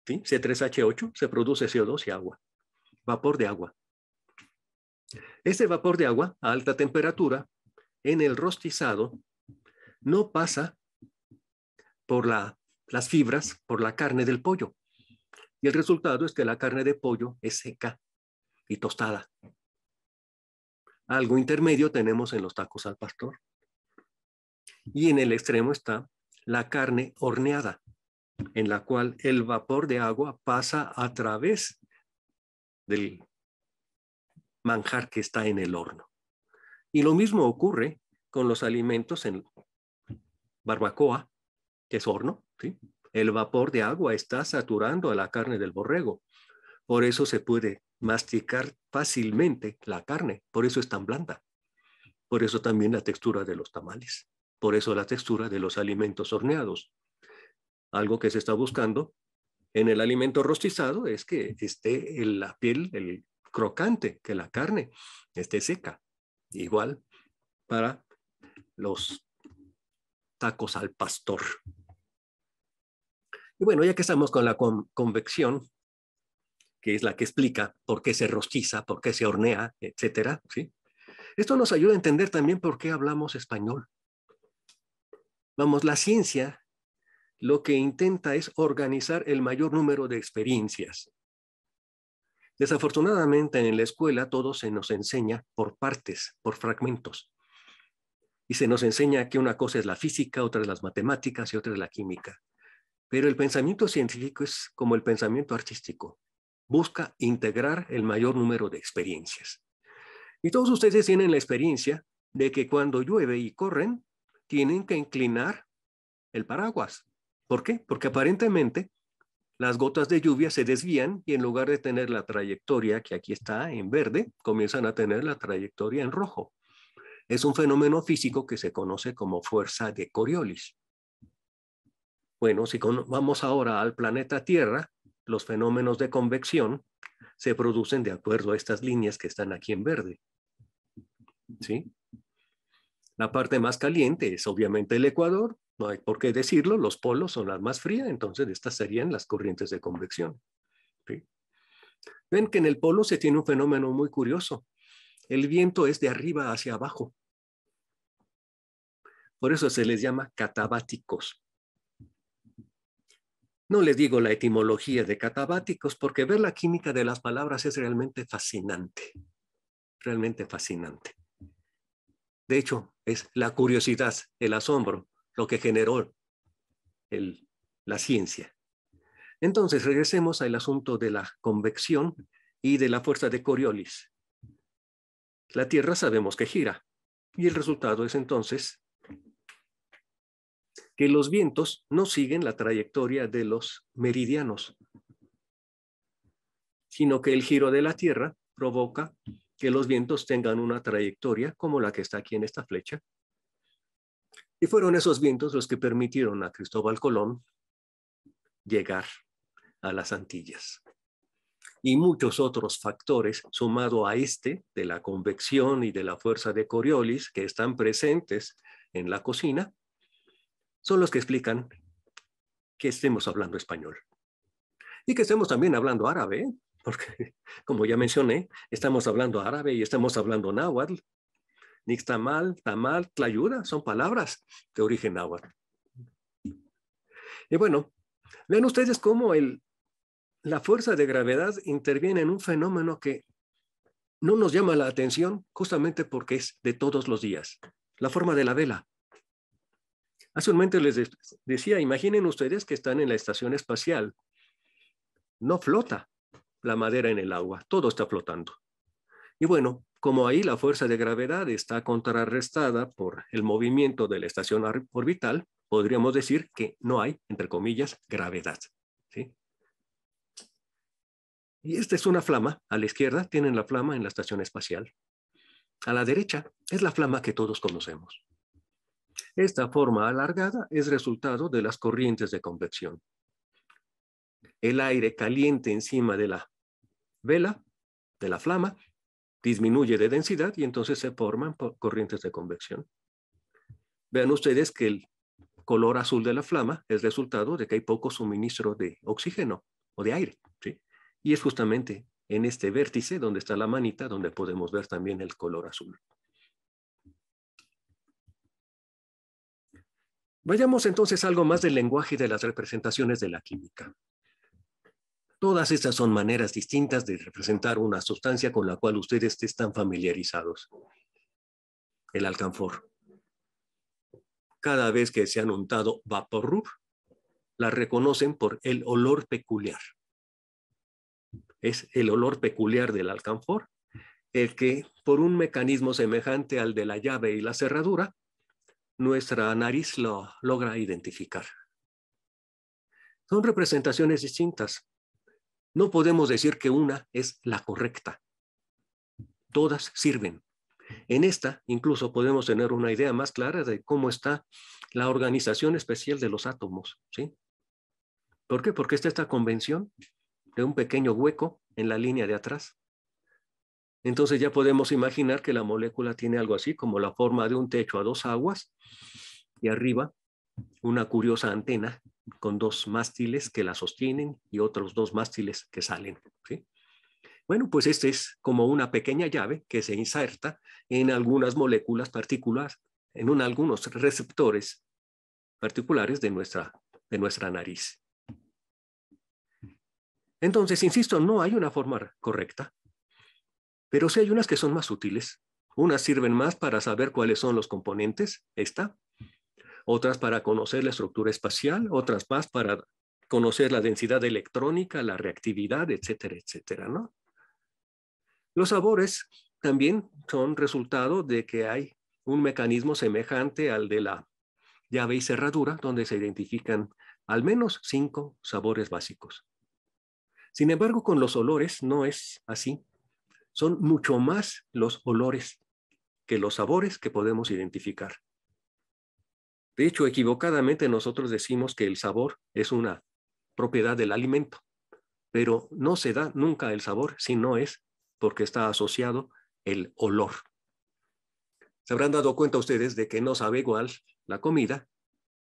¿sí? C3H8, se produce CO2 y agua, vapor de agua. Ese vapor de agua a alta temperatura en el rostizado no pasa por la las fibras por la carne del pollo. Y el resultado es que la carne de pollo es seca y tostada. Algo intermedio tenemos en los tacos al pastor. Y en el extremo está la carne horneada, en la cual el vapor de agua pasa a través del manjar que está en el horno. Y lo mismo ocurre con los alimentos en barbacoa, es horno, ¿sí? El vapor de agua está saturando a la carne del borrego. Por eso se puede masticar fácilmente la carne, por eso es tan blanda. Por eso también la textura de los tamales, por eso la textura de los alimentos horneados. Algo que se está buscando en el alimento rostizado es que esté en la piel el crocante, que la carne esté seca. Igual para los tacos al pastor. Y bueno, ya que estamos con la convección, que es la que explica por qué se rostiza, por qué se hornea, etcétera, ¿sí? Esto nos ayuda a entender también por qué hablamos español. Vamos, la ciencia lo que intenta es organizar el mayor número de experiencias. Desafortunadamente en la escuela todo se nos enseña por partes, por fragmentos. Y se nos enseña que una cosa es la física, otra es las matemáticas y otra es la química. Pero el pensamiento científico es como el pensamiento artístico. Busca integrar el mayor número de experiencias. Y todos ustedes tienen la experiencia de que cuando llueve y corren, tienen que inclinar el paraguas. ¿Por qué? Porque aparentemente las gotas de lluvia se desvían y en lugar de tener la trayectoria que aquí está en verde, comienzan a tener la trayectoria en rojo. Es un fenómeno físico que se conoce como fuerza de Coriolis. Bueno, si vamos ahora al planeta Tierra, los fenómenos de convección se producen de acuerdo a estas líneas que están aquí en verde. ¿Sí? La parte más caliente es obviamente el Ecuador, no hay por qué decirlo, los polos son las más frías, entonces estas serían las corrientes de convección. Ven que en el polo se tiene un fenómeno muy curioso. El viento es de arriba hacia abajo. Por eso se les llama catabáticos. No les digo la etimología de catabáticos, porque ver la química de las palabras es realmente fascinante, realmente fascinante. De hecho, es la curiosidad, el asombro, lo que generó la ciencia. Entonces, regresemos al asunto de la convección y de la fuerza de Coriolis. La Tierra sabemos que gira y el resultado es entonces que los vientos no siguen la trayectoria de los meridianos, sino que el giro de la Tierra provoca que los vientos tengan una trayectoria como la que está aquí en esta flecha. Y fueron esos vientos los que permitieron a Cristóbal Colón llegar a las Antillas. Y muchos otros factores, sumado a este, de la convección y de la fuerza de Coriolis, que están presentes en la cocina, son los que explican que estemos hablando español y que estemos también hablando árabe, porque como ya mencioné, estamos hablando árabe y estamos hablando náhuatl. Nixtamal, tamal, tlayuda son palabras de origen náhuatl. Y bueno, vean ustedes cómo el, la fuerza de gravedad interviene en un fenómeno que no nos llama la atención justamente porque es de todos los días, la forma de la vela. Hace un momento les decía, imaginen ustedes que están en la estación espacial. No flota la madera en el agua, todo está flotando. Y bueno, como ahí la fuerza de gravedad está contrarrestada por el movimiento de la estación orbital, podríamos decir que no hay, entre comillas, gravedad. Y esta es una flama. A la izquierda tienen la flama en la estación espacial. A la derecha es la flama que todos conocemos. Esta forma alargada es resultado de las corrientes de convección. El aire caliente encima de la vela, de la flama, disminuye de densidad y entonces se forman corrientes de convección. Vean ustedes que el color azul de la flama es resultado de que hay poco suministro de oxígeno o de aire. Y es justamente en este vértice donde está la manita donde podemos ver también el color azul. Vayamos entonces algo más del lenguaje y de las representaciones de la química. Todas estas son maneras distintas de representar una sustancia con la cual ustedes están familiarizados. El alcanfor. Cada vez que se han untado vaporrup, la reconocen por el olor peculiar. Es el olor peculiar del alcanfor el que, por un mecanismo semejante al de la llave y la cerradura, nuestra nariz lo logra identificar. Son representaciones distintas. No podemos decir que una es la correcta. Todas sirven. En esta incluso podemos tener una idea más clara de cómo está la organización especial de los átomos. ¿sí? ¿Por qué? Porque está esta convención de un pequeño hueco en la línea de atrás. Entonces ya podemos imaginar que la molécula tiene algo así como la forma de un techo a dos aguas y arriba una curiosa antena con dos mástiles que la sostienen y otros dos mástiles que salen. Bueno, pues este es como una pequeña llave que se inserta en algunas moléculas particulares, en algunos receptores particulares de nuestra, de nuestra nariz. Entonces, insisto, no hay una forma correcta, pero sí hay unas que son más útiles Unas sirven más para saber cuáles son los componentes, esta. Otras para conocer la estructura espacial, otras más para conocer la densidad electrónica, la reactividad, etcétera, etcétera, ¿no? Los sabores también son resultado de que hay un mecanismo semejante al de la llave y cerradura, donde se identifican al menos cinco sabores básicos. Sin embargo, con los olores no es así son mucho más los olores que los sabores que podemos identificar. De hecho, equivocadamente nosotros decimos que el sabor es una propiedad del alimento, pero no se da nunca el sabor si no es porque está asociado el olor. Se habrán dado cuenta ustedes de que no sabe igual la comida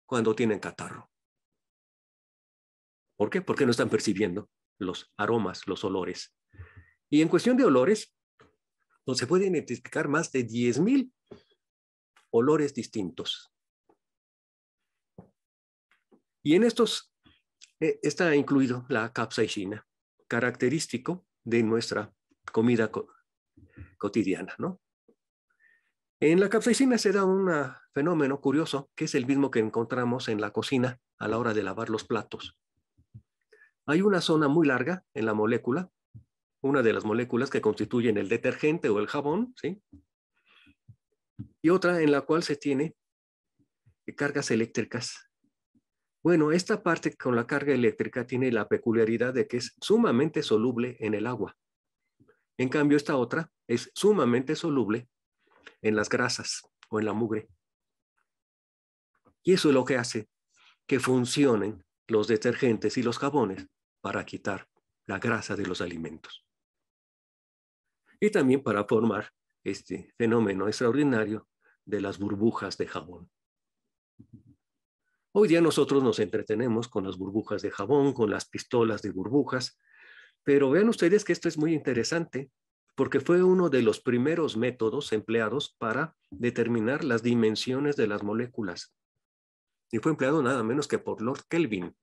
cuando tienen catarro. ¿Por qué? Porque no están percibiendo los aromas, los olores. Y en cuestión de olores, pues, se pueden identificar más de 10.000 olores distintos. Y en estos eh, está incluido la capsaicina, característico de nuestra comida cotidiana, ¿no? En la capsaicina se da un fenómeno curioso, que es el mismo que encontramos en la cocina a la hora de lavar los platos. Hay una zona muy larga en la molécula una de las moléculas que constituyen el detergente o el jabón, ¿sí? y otra en la cual se tiene cargas eléctricas. Bueno, esta parte con la carga eléctrica tiene la peculiaridad de que es sumamente soluble en el agua. En cambio, esta otra es sumamente soluble en las grasas o en la mugre. Y eso es lo que hace que funcionen los detergentes y los jabones para quitar la grasa de los alimentos y también para formar este fenómeno extraordinario de las burbujas de jabón. Hoy día nosotros nos entretenemos con las burbujas de jabón, con las pistolas de burbujas, pero vean ustedes que esto es muy interesante porque fue uno de los primeros métodos empleados para determinar las dimensiones de las moléculas. Y fue empleado nada menos que por Lord Kelvin,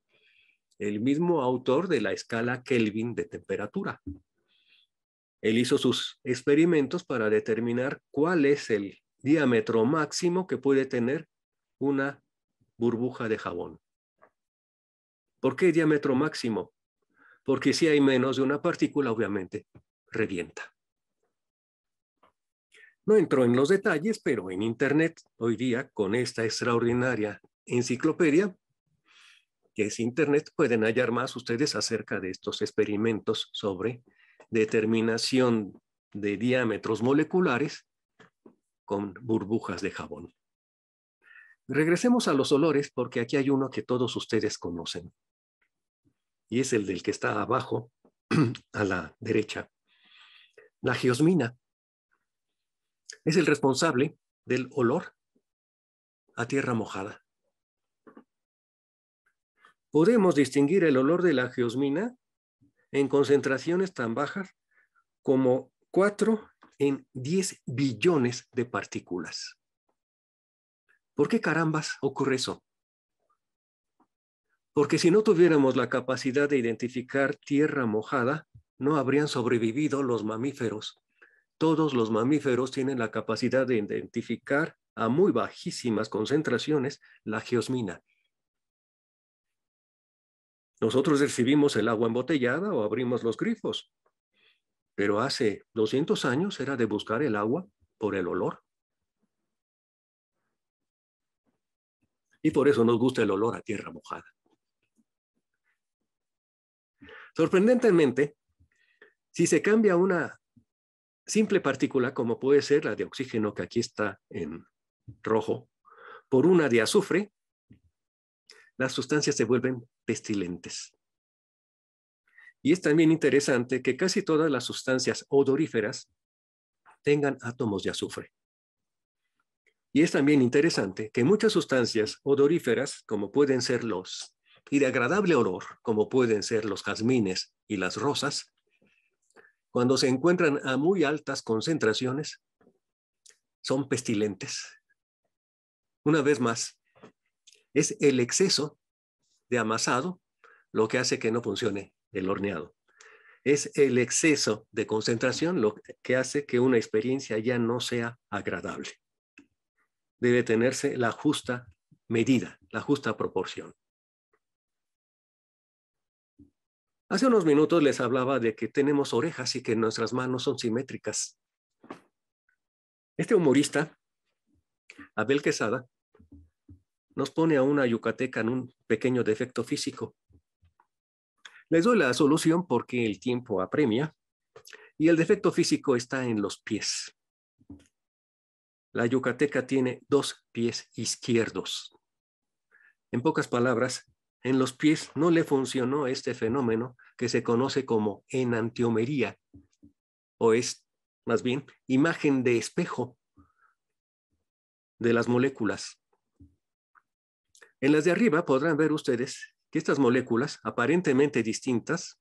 el mismo autor de la escala Kelvin de temperatura. Él hizo sus experimentos para determinar cuál es el diámetro máximo que puede tener una burbuja de jabón. ¿Por qué diámetro máximo? Porque si hay menos de una partícula, obviamente revienta. No entro en los detalles, pero en Internet hoy día, con esta extraordinaria enciclopedia, que es Internet, pueden hallar más ustedes acerca de estos experimentos sobre determinación de diámetros moleculares con burbujas de jabón. Regresemos a los olores porque aquí hay uno que todos ustedes conocen y es el del que está abajo a la derecha. La geosmina es el responsable del olor a tierra mojada. Podemos distinguir el olor de la geosmina en concentraciones tan bajas como 4 en 10 billones de partículas. ¿Por qué carambas ocurre eso? Porque si no tuviéramos la capacidad de identificar tierra mojada, no habrían sobrevivido los mamíferos. Todos los mamíferos tienen la capacidad de identificar a muy bajísimas concentraciones la geosmina. Nosotros recibimos el agua embotellada o abrimos los grifos, pero hace 200 años era de buscar el agua por el olor. Y por eso nos gusta el olor a tierra mojada. Sorprendentemente, si se cambia una simple partícula, como puede ser la de oxígeno que aquí está en rojo, por una de azufre, las sustancias se vuelven pestilentes. Y es también interesante que casi todas las sustancias odoríferas tengan átomos de azufre. Y es también interesante que muchas sustancias odoríferas, como pueden ser los, y de agradable olor, como pueden ser los jazmines y las rosas, cuando se encuentran a muy altas concentraciones, son pestilentes. Una vez más, es el exceso de amasado lo que hace que no funcione el horneado. Es el exceso de concentración lo que hace que una experiencia ya no sea agradable. Debe tenerse la justa medida, la justa proporción. Hace unos minutos les hablaba de que tenemos orejas y que nuestras manos son simétricas. Este humorista, Abel Quesada, nos pone a una yucateca en un pequeño defecto físico. Les doy la solución porque el tiempo apremia y el defecto físico está en los pies. La yucateca tiene dos pies izquierdos. En pocas palabras, en los pies no le funcionó este fenómeno que se conoce como enantiomería, o es más bien imagen de espejo de las moléculas. En las de arriba podrán ver ustedes que estas moléculas aparentemente distintas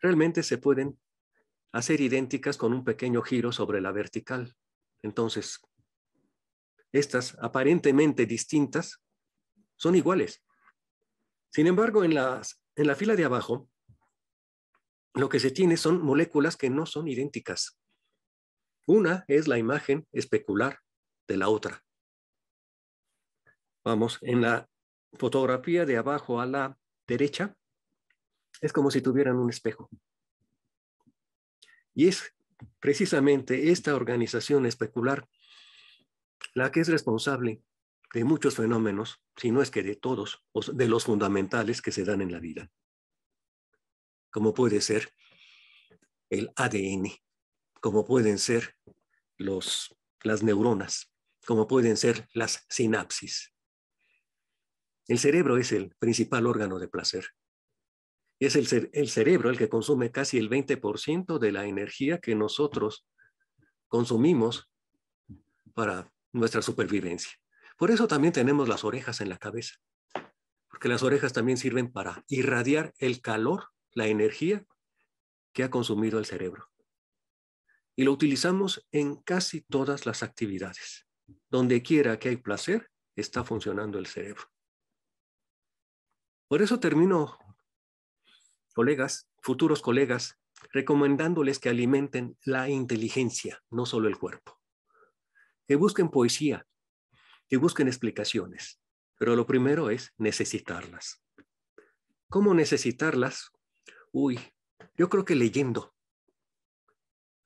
realmente se pueden hacer idénticas con un pequeño giro sobre la vertical. Entonces, estas aparentemente distintas son iguales. Sin embargo, en, las, en la fila de abajo, lo que se tiene son moléculas que no son idénticas. Una es la imagen especular de la otra. Vamos, en la fotografía de abajo a la derecha es como si tuvieran un espejo. Y es precisamente esta organización especular la que es responsable de muchos fenómenos, si no es que de todos, de los fundamentales que se dan en la vida, como puede ser el ADN, como pueden ser los, las neuronas, como pueden ser las sinapsis, el cerebro es el principal órgano de placer. Es el, cerebro el que consume casi el 20% de la energía que nosotros consumimos para nuestra supervivencia. Por eso también tenemos las orejas en la cabeza, porque las orejas también sirven para irradiar el calor, la energía que ha consumido el cerebro. Y lo utilizamos en casi todas las actividades. Donde quiera que hay placer, está funcionando el cerebro. Por eso termino, colegas, futuros colegas, recomendándoles que alimenten la inteligencia, no solo el cuerpo. Que busquen poesía, que busquen explicaciones, pero lo primero es necesitarlas. ¿Cómo necesitarlas? Uy, yo creo que leyendo,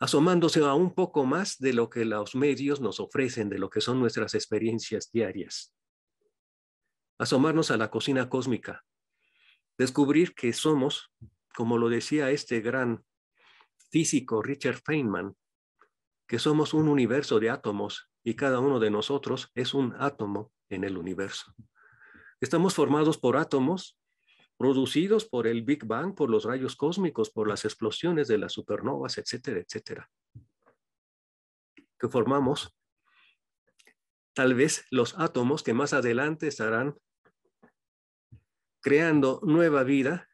asomándose a un poco más de lo que los medios nos ofrecen, de lo que son nuestras experiencias diarias. Asomarnos a la cocina cósmica, descubrir que somos, como lo decía este gran físico Richard Feynman, que somos un universo de átomos y cada uno de nosotros es un átomo en el universo. Estamos formados por átomos producidos por el Big Bang, por los rayos cósmicos, por las explosiones de las supernovas, etcétera, etcétera, que formamos tal vez los átomos que más adelante estarán creando nueva vida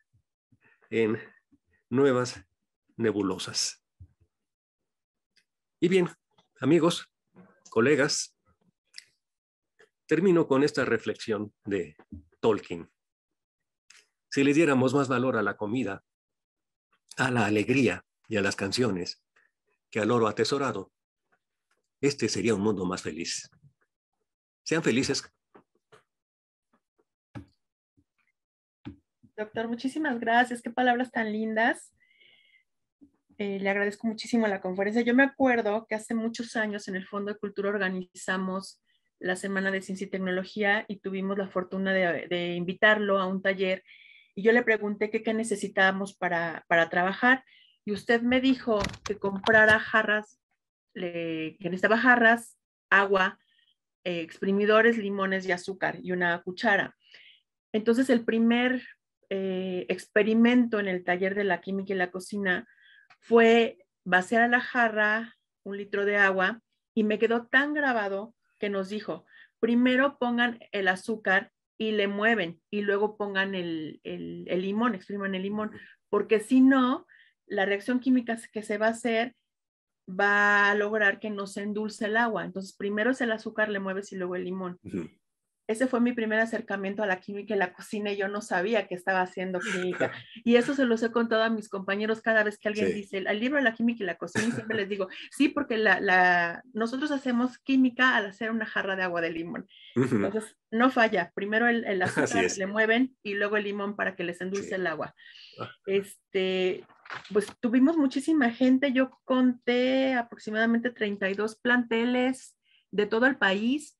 en nuevas nebulosas. Y bien, amigos, colegas, termino con esta reflexión de Tolkien. Si le diéramos más valor a la comida, a la alegría y a las canciones que al oro atesorado, este sería un mundo más feliz. Sean felices Doctor, muchísimas gracias. Qué palabras tan lindas. Eh, le agradezco muchísimo la conferencia. Yo me acuerdo que hace muchos años en el Fondo de Cultura organizamos la Semana de Ciencia y Tecnología y tuvimos la fortuna de, invitarlo a un taller y yo le pregunté qué necesitábamos para, trabajar y usted me dijo que comprara jarras, que necesitaba jarras, agua, eh, exprimidores, limones y azúcar y una cuchara. Entonces el primer eh, experimento en el taller de la química y la cocina fue vaciar a la jarra un litro de agua y me quedó tan grabado que nos dijo, primero pongan el azúcar y le mueven y luego pongan el, limón, expriman el limón, porque si no, la reacción química que se va a hacer va a lograr que no se endulce el agua. Entonces, primero es el azúcar, le mueves y luego el limón ese fue mi primer acercamiento a la química y la cocina y yo no sabía que estaba haciendo química. Y eso se lo he contado a mis compañeros cada vez que alguien dice el libro de la química y la cocina siempre les digo, sí, porque nosotros hacemos química al hacer una jarra de agua de limón. Entonces, no falla. Primero el, el azúcar le mueven y luego el limón para que les endulce el agua. Ah, este, pues tuvimos muchísima gente. Yo conté aproximadamente 32 planteles de todo el país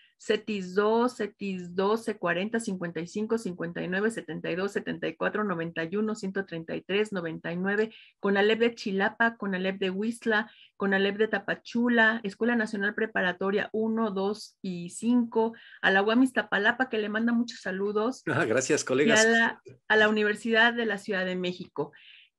CETIS 2, CETIS 12, 40, 55, 59, 72, 74, 91, 133, 99, con aleb de Chilapa, con CONALEP de Huizla, aleb de Tapachula, Escuela Nacional Preparatoria 1, 2 y 5, a la UAMIS Tapalapa que le manda muchos saludos. Ah, gracias, colegas. a la, a la Universidad de la Ciudad de México.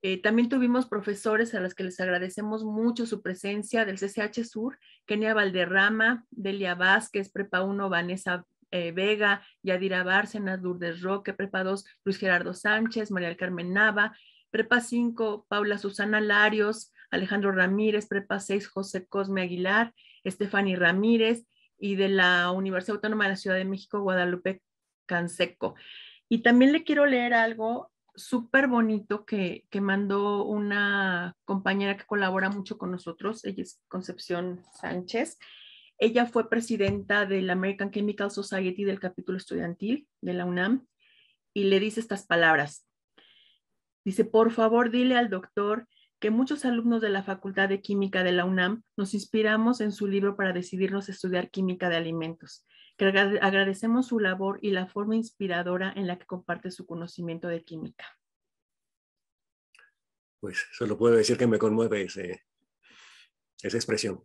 Eh, también tuvimos profesores a los que les agradecemos mucho su presencia del CCH Sur, Kenia Valderrama, Delia Vázquez, Prepa 1, Vanessa eh, Vega, Yadira Bárcenas, Lourdes Roque, Prepa 2, Luis Gerardo Sánchez, María Carmen Nava, Prepa 5, Paula Susana Larios, Alejandro Ramírez, Prepa 6, José Cosme Aguilar, Estefany Ramírez y de la Universidad Autónoma de la Ciudad de México, Guadalupe Canseco. Y también le quiero leer algo súper bonito que, que, mandó una compañera que colabora mucho con nosotros, ella es Concepción Sánchez. Ella fue presidenta del American Chemical Society del capítulo estudiantil de la UNAM y le dice estas palabras. Dice, por favor, dile al doctor que muchos alumnos de la Facultad de Química de la UNAM nos inspiramos en su libro para decidirnos a estudiar química de alimentos que agradecemos su labor y la forma inspiradora en la que comparte su conocimiento de química. Pues solo puedo decir que me conmueve esa expresión.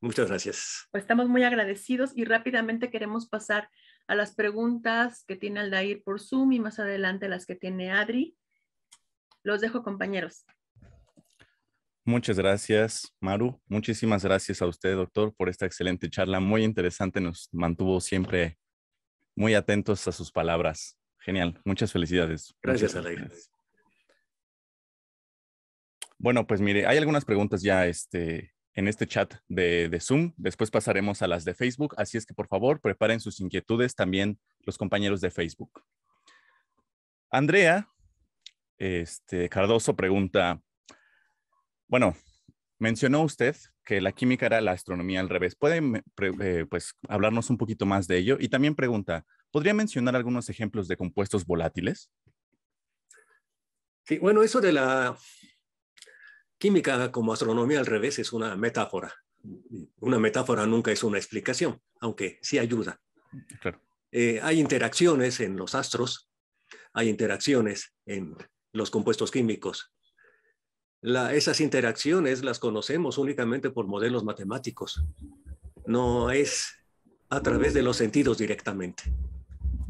Muchas gracias. Pues, estamos muy agradecidos y rápidamente queremos pasar a las preguntas que tiene Aldair por Zoom y más adelante las que tiene Adri. Los dejo, compañeros. Muchas gracias, Maru. Muchísimas gracias a usted, doctor, por esta excelente charla. Muy interesante, nos mantuvo siempre muy atentos a sus palabras. Genial, muchas felicidades. Gracias, la Bueno, pues mire, hay algunas preguntas ya este, en este chat de, Zoom. Después pasaremos a las de Facebook, así es que por favor preparen sus inquietudes también los compañeros de Facebook. Andrea este, Cardoso pregunta, bueno, mencionó usted que la química era la astronomía al revés. ¿Puede eh, pues, hablarnos un poquito más de ello? Y también pregunta, ¿podría mencionar algunos ejemplos de compuestos volátiles? Sí, bueno, eso de la química como astronomía al revés es una metáfora. Una metáfora nunca es una explicación, aunque sí ayuda. Mm, eh, hay interacciones en los astros, hay interacciones en los compuestos químicos esas interacciones las conocemos únicamente por modelos matemáticos, no es a través de los sentidos directamente.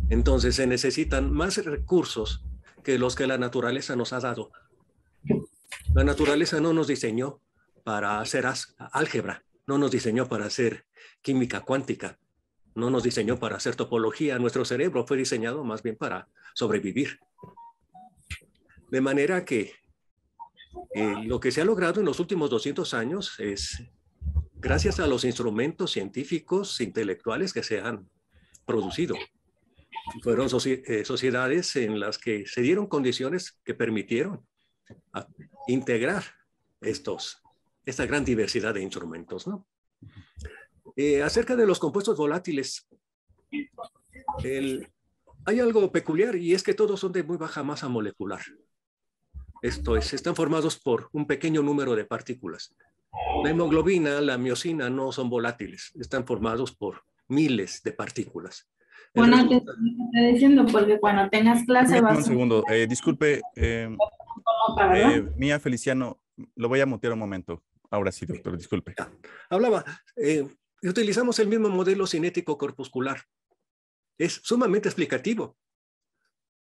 Entonces se necesitan más recursos que los que la naturaleza nos ha dado. La naturaleza no nos diseñó para hacer álgebra, no nos diseñó para hacer química cuántica, no nos diseñó para hacer topología, nuestro cerebro fue diseñado más bien para sobrevivir. De manera que eh, lo que se ha logrado en los últimos 200 años es gracias a los instrumentos científicos intelectuales que se han producido. Fueron eh, sociedades en las que se dieron condiciones que permitieron integrar estos, esta gran diversidad de instrumentos. Eh, acerca de los compuestos volátiles, hay algo peculiar y es que todos son de muy baja masa molecular. Esto es, están formados por un pequeño número de partículas. La hemoglobina, la miocina no son volátiles, están formados por miles de partículas. bueno, te estoy diciendo, porque cuando tengas clase vas Un segundo, eh, disculpe, em, eh, Mía Feliciano, lo voy a mutear un momento. Ahora sí, doctor, disculpe. Hablaba, eh, utilizamos el mismo modelo cinético corpuscular. Es sumamente explicativo.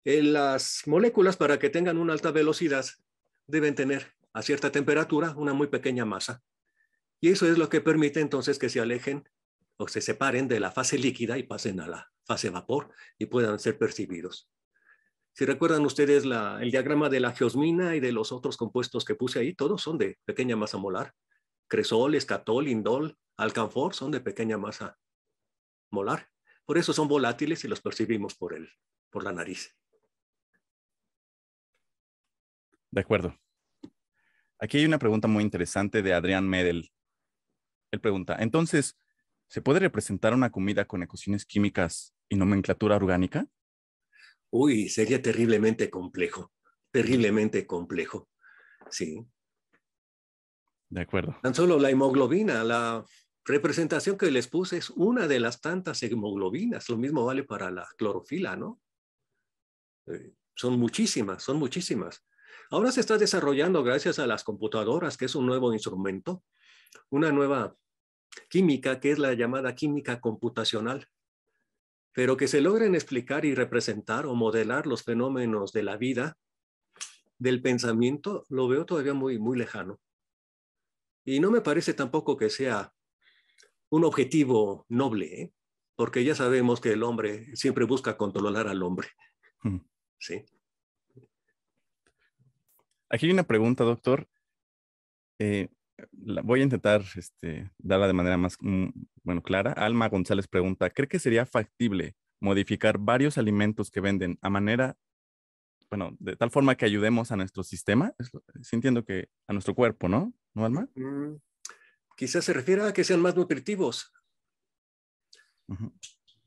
Eh, las moléculas, para que tengan una alta velocidad, deben tener a cierta temperatura una muy pequeña masa. Y eso es lo que permite entonces que se alejen o se separen de la fase líquida y pasen a la fase vapor y puedan ser percibidos. Si recuerdan ustedes el diagrama de la geosmina y de los otros compuestos que puse ahí, todos son de pequeña masa molar. Cresol, escatol, indol, alcanfor son de pequeña masa molar. Por eso son volátiles y los percibimos por, el, por la nariz. De acuerdo. Aquí hay una pregunta muy interesante de Adrián Medel. Él pregunta, entonces, ¿se puede representar una comida con ecuaciones químicas y nomenclatura orgánica? Uy, sería terriblemente complejo, terriblemente complejo. Sí. De acuerdo. Tan solo la hemoglobina, la representación que les puse es una de las tantas hemoglobinas. Lo mismo vale para la clorofila, ¿no? Eh, son muchísimas, son muchísimas. Ahora se está desarrollando gracias a las computadoras, que es un nuevo instrumento, una nueva química que es la llamada química computacional, pero que se logren explicar y representar o modelar los fenómenos de la vida, del pensamiento, lo veo todavía muy, muy lejano. Y no me parece tampoco que sea un objetivo noble, ¿eh? porque ya sabemos que el hombre siempre busca controlar al hombre. Mm. ¿sí? Aquí hay una pregunta, doctor. Eh, voy a intentar este, darla de manera más mm, bueno, clara. Alma González pregunta, ¿cree que sería factible modificar varios alimentos que venden a manera, bueno, de tal forma que ayudemos a nuestro sistema? Sintiendo que a nuestro cuerpo, ¿no? ¿No, Alma? Mm, quizás se refiera a que sean más nutritivos.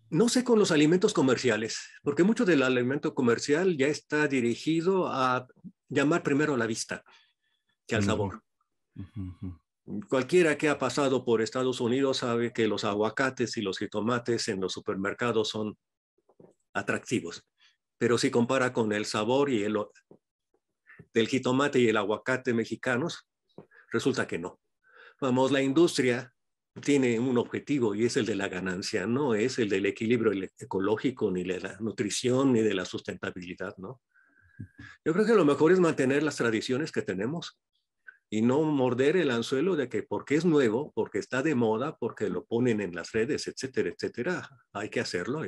No sé con los alimentos comerciales, porque mucho del alimento comercial ya está dirigido a llamar primero a la vista que al sabor. Cualquiera que ha pasado por Estados Unidos sabe que los aguacates y los jitomates en los supermercados son atractivos, pero si compara con el sabor y el del jitomate y el aguacate mexicanos, resulta que no. Vamos, la industria tiene un objetivo y es el de la ganancia, no es el del equilibrio ecológico, ni de la nutrición, ni de la sustentabilidad, ¿no? Yo creo que lo mejor es mantener las tradiciones que tenemos y no morder el anzuelo de que porque es nuevo, porque está de moda, porque lo ponen en las redes, etcétera, etcétera, hay que hacerlo.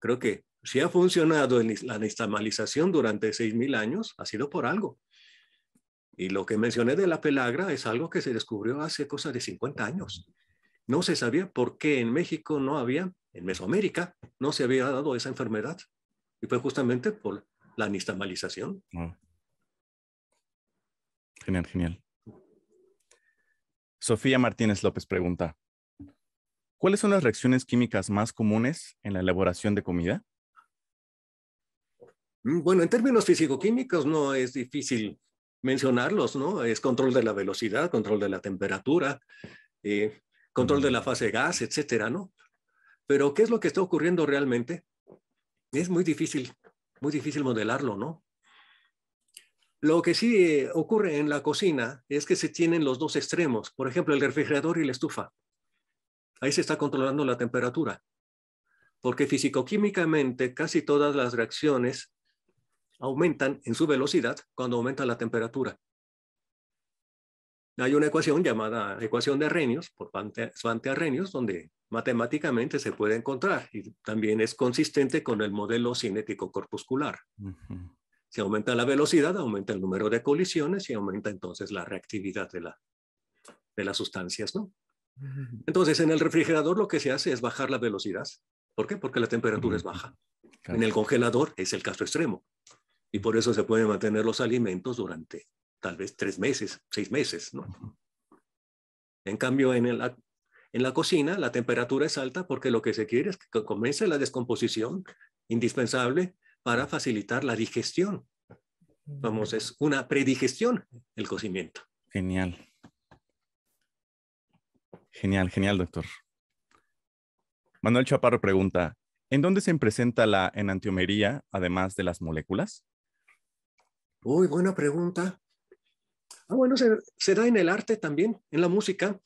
Creo que si ha funcionado la nistamalización durante 6.000 años, ha sido por algo. Y lo que mencioné de la pelagra es algo que se descubrió hace cosa de 50 años. No se sabía por qué en México no había, en Mesoamérica, no se había dado esa enfermedad. Y fue justamente por la anistamalización. Ah. Genial, genial. Sofía Martínez López pregunta, ¿cuáles son las reacciones químicas más comunes en la elaboración de comida? Mm, bueno, en términos fisicoquímicos no es difícil mencionarlos, ¿no? Es control de la velocidad, control de la temperatura, eh, control de la fase de gas, etcétera, ¿no? Pero, ¿qué es lo que está ocurriendo realmente? Es muy difícil muy difícil modelarlo, ¿no? Lo que sí eh, ocurre en la cocina es que se tienen los dos extremos, por ejemplo, el refrigerador y la estufa. Ahí se está controlando la temperatura, porque fisicoquímicamente casi todas las reacciones aumentan en su velocidad cuando aumenta la temperatura hay una ecuación llamada ecuación de Arrhenius, por Svante Arrhenius, donde matemáticamente se puede encontrar y también es consistente con el modelo cinético corpuscular. Se Si aumenta la velocidad, aumenta el número de colisiones y aumenta entonces la reactividad de, las sustancias, ¿no? Entonces, en el refrigerador lo que se hace es bajar la velocidad. ¿Por qué? Porque la temperatura es baja. En el congelador es el caso extremo. Y por eso se pueden mantener los alimentos durante tal vez tres meses, seis meses, ¿no? En cambio, en, la, en la cocina la temperatura es alta porque lo que se quiere es que comience la descomposición indispensable para facilitar la digestión. Vamos, es una predigestión el cocimiento. Genial. Genial, genial, doctor. Manuel Chaparro pregunta, ¿en dónde se presenta la enantiomería, además de las moléculas? Uy, buena pregunta. Ah, bueno, se, da en el arte también, en la música.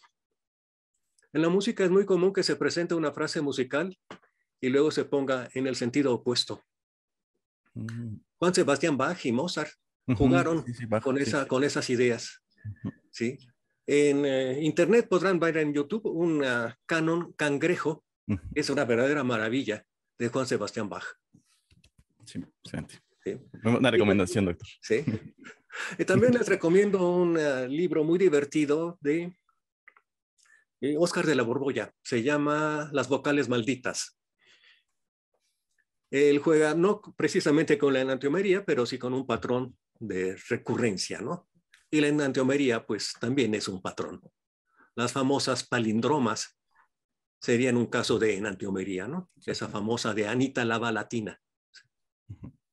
En la música es muy común que se presente una frase musical y luego se ponga en el sentido opuesto. Mm. Juan Sebastián Bach y Mozart jugaron con, con esas ideas. ¿sí? En eh, Internet podrán ver en YouTube un canon cangrejo. Es una verdadera maravilla de Juan Sebastián Bach. Sí, excelente. Una recomendación, doctor. Sí. Y también les recomiendo un eh, libro muy divertido de eh, Oscar de la Borbolla. Se llama Las vocales malditas. Él juega no precisamente con la enantiomería, pero sí con un patrón de recurrencia, ¿no? Y la enantiomería, pues también es un patrón. Las famosas palindromas serían un caso de enantiomería, ¿no? Esa famosa de Anita Lava Latina.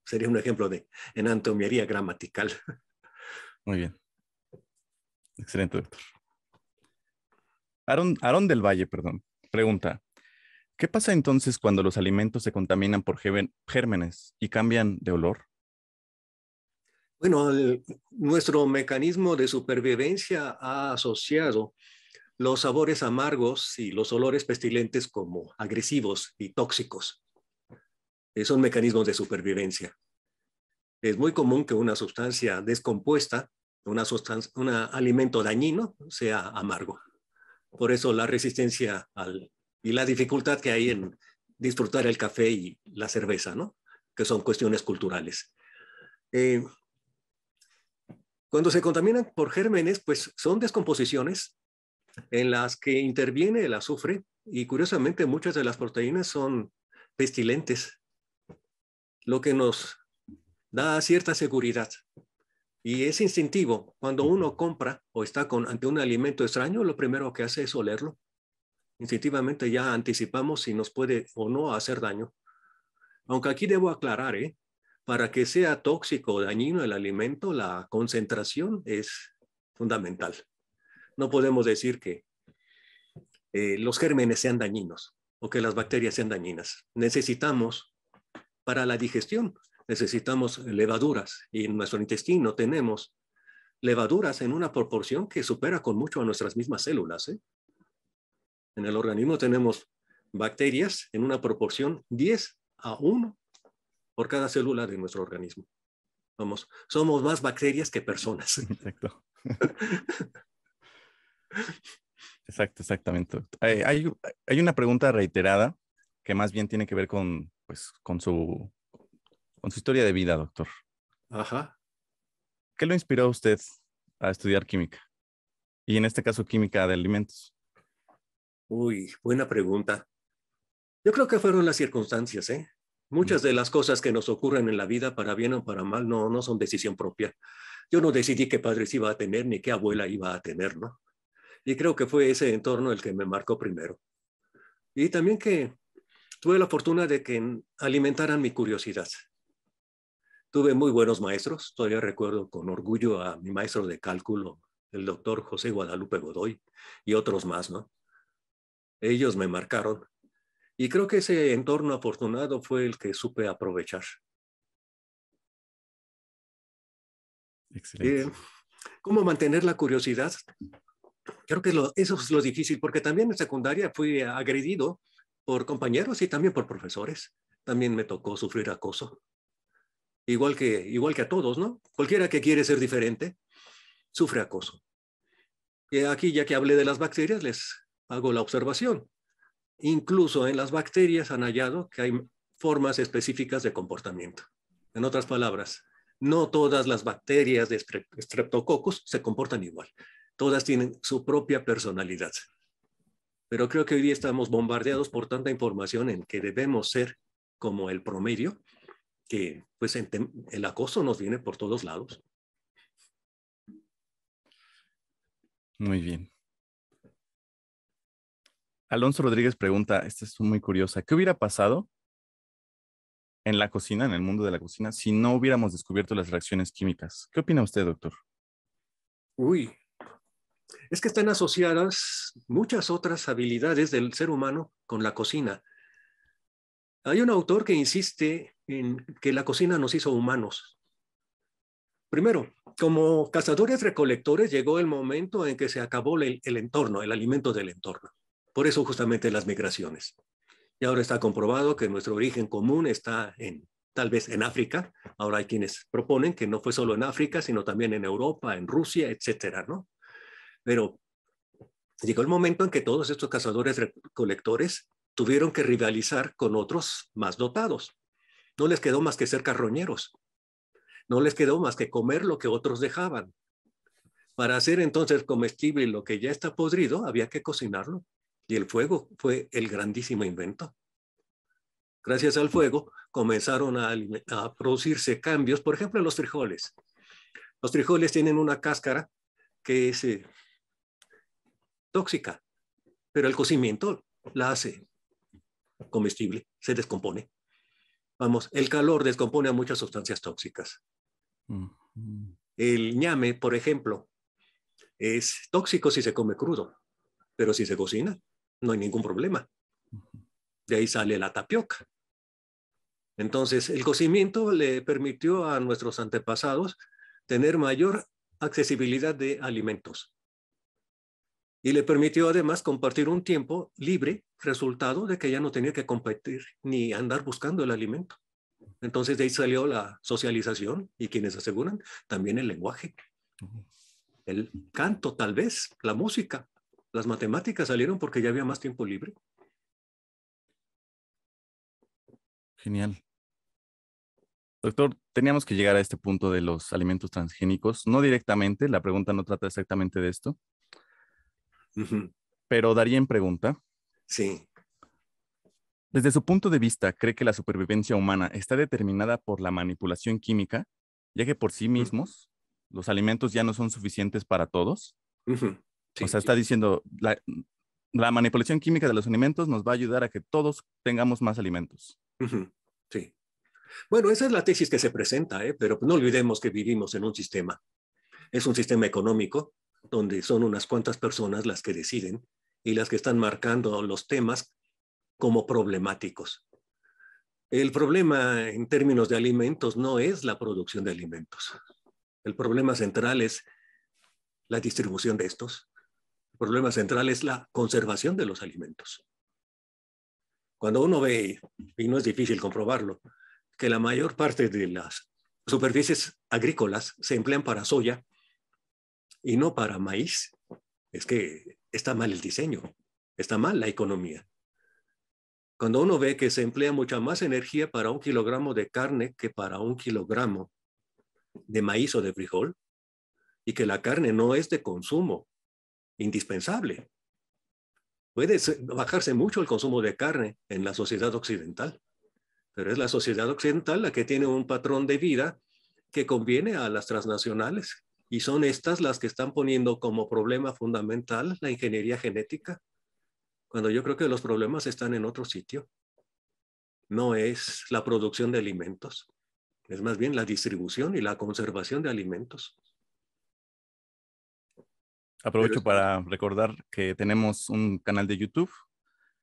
Sería un ejemplo de enantiomería gramatical. Muy bien. Excelente, doctor. Aaron, del Valle, perdón, pregunta. ¿Qué pasa entonces cuando los alimentos se contaminan por gérmenes y cambian de olor? Bueno, nuestro mecanismo de supervivencia ha asociado los sabores amargos y los olores pestilentes como agresivos y tóxicos. Eh, son mecanismos de supervivencia. Es muy común que una sustancia descompuesta una sustancia, un alimento dañino sea amargo. Por eso la resistencia y la dificultad que hay en disfrutar el café y la cerveza, ¿no? que son cuestiones culturales. Eh, cuando se contaminan por gérmenes, pues son descomposiciones en las que interviene el azufre y curiosamente muchas de las proteínas son pestilentes, lo que nos da cierta seguridad y es instintivo. Cuando uno compra o está con, ante un alimento extraño, lo primero que hace es olerlo. Instintivamente ya anticipamos si nos puede o no hacer daño. Aunque aquí debo aclarar, ¿eh? para que sea tóxico o dañino el alimento, la concentración es fundamental. No podemos decir que eh, los gérmenes sean dañinos o que las bacterias sean dañinas. Necesitamos para la digestión necesitamos levaduras y en nuestro intestino tenemos levaduras en una proporción que supera con mucho a nuestras mismas células. ¿eh? En el organismo tenemos bacterias en una proporción 10 a 1 por cada célula de nuestro organismo. Vamos, somos más bacterias que personas. Exacto. Exacto, exactamente. Hay, una pregunta reiterada que más bien tiene que ver con, pues, con su con su historia de vida, doctor. Ajá. ¿Qué lo inspiró a usted a estudiar química? Y en este caso, química de alimentos. Uy, buena pregunta. Yo creo que fueron las circunstancias, ¿eh? Muchas de las cosas que nos ocurren en la vida, para bien o para mal, no, no son decisión propia. Yo no decidí qué padres iba a tener ni qué abuela iba a tener, ¿no? Y creo que fue ese entorno el que me marcó primero. Y también que tuve la fortuna de que alimentaran mi curiosidad. Tuve muy buenos maestros, todavía recuerdo con orgullo a mi maestro de cálculo, el doctor José Guadalupe Godoy y otros más, ¿no? Ellos me marcaron y creo que ese entorno afortunado fue el que supe aprovechar. Excelente. Eh, ¿Cómo mantener la curiosidad? Creo que eso es lo difícil, porque también en secundaria fui agredido por compañeros y también por profesores. También me tocó sufrir acoso igual que, igual que a todos, ¿no? Cualquiera que quiere ser diferente sufre acoso. Y aquí, ya que hablé de las bacterias, les hago la observación. Incluso en las bacterias han hallado que hay formas específicas de comportamiento. En otras palabras, no todas las bacterias de Streptococcus se comportan igual. Todas tienen su propia personalidad. Pero creo que hoy día estamos bombardeados por tanta información en que debemos ser como el promedio que pues el acoso nos viene por todos lados. Muy bien. Alonso Rodríguez pregunta, esta es muy curiosa, ¿qué hubiera pasado en la cocina, en el mundo de la cocina, si no hubiéramos descubierto las reacciones químicas? ¿Qué opina usted, doctor? Uy, es que están asociadas muchas otras habilidades del ser humano con la cocina. Hay un autor que insiste en que la cocina nos hizo humanos. Primero, como cazadores recolectores llegó el momento en que se acabó el, entorno, el alimento del entorno. Por eso justamente las migraciones. Y ahora está comprobado que nuestro origen común está en tal vez en África. Ahora hay quienes proponen que no fue solo en África, sino también en Europa, en Rusia, etcétera, ¿no? Pero llegó el momento en que todos estos cazadores recolectores tuvieron que rivalizar con otros más dotados. No les quedó más que ser carroñeros. No les quedó más que comer lo que otros dejaban. Para hacer entonces comestible lo que ya está podrido, había que cocinarlo. Y el fuego fue el grandísimo invento. Gracias al fuego comenzaron a, producirse cambios, por ejemplo, los frijoles. Los frijoles tienen una cáscara que es eh, tóxica, pero el cocimiento la hace comestible, se descompone. Vamos, el calor descompone a muchas sustancias tóxicas. El ñame, por ejemplo, es tóxico si se come crudo, pero si se cocina, no hay ningún problema. De ahí sale la tapioca. Entonces, el cocimiento le permitió a nuestros antepasados tener mayor accesibilidad de alimentos y le permitió además compartir un tiempo libre, resultado de que ya no tenía que competir ni andar buscando el alimento. Entonces de ahí salió la socialización y quienes aseguran también el lenguaje. El canto tal vez, la música, las matemáticas salieron porque ya había más tiempo libre. Genial. Doctor, teníamos que llegar a este punto de los alimentos transgénicos, no directamente, la pregunta no trata exactamente de esto, pero daría Pero pregunta. Sí. Desde su punto de vista, ¿cree que la supervivencia humana está determinada por la manipulación química, ya que por sí mismos los alimentos ya no son suficientes para todos? o sea, está diciendo, la, manipulación química de los alimentos nos va a ayudar a que todos tengamos más alimentos. Sí. Bueno, esa es la tesis que se presenta, ¿eh? pero no olvidemos que vivimos en un sistema. Es un sistema económico, donde son unas cuantas personas las que deciden y las que están marcando los temas como problemáticos. El problema en términos de alimentos no es la producción de alimentos. El problema central es la distribución de estos. El problema central es la conservación de los alimentos. Cuando uno ve, y no es difícil comprobarlo, que la mayor parte de las superficies agrícolas se emplean para soya, y no para maíz. Es que está mal el diseño, está mal la economía. Cuando uno ve que se emplea mucha más energía para un kilogramo de carne que para un kilogramo de maíz o de frijol, y que la carne no es de consumo indispensable. Puede bajarse mucho el consumo de carne en la sociedad occidental, pero es la sociedad occidental la que tiene un patrón de vida que conviene a las transnacionales y son estas las que están poniendo como problema fundamental la ingeniería genética, cuando yo creo que los problemas están en otro sitio. No es la producción de alimentos, es más bien la distribución y la conservación de alimentos. Aprovecho para recordar que tenemos un canal de YouTube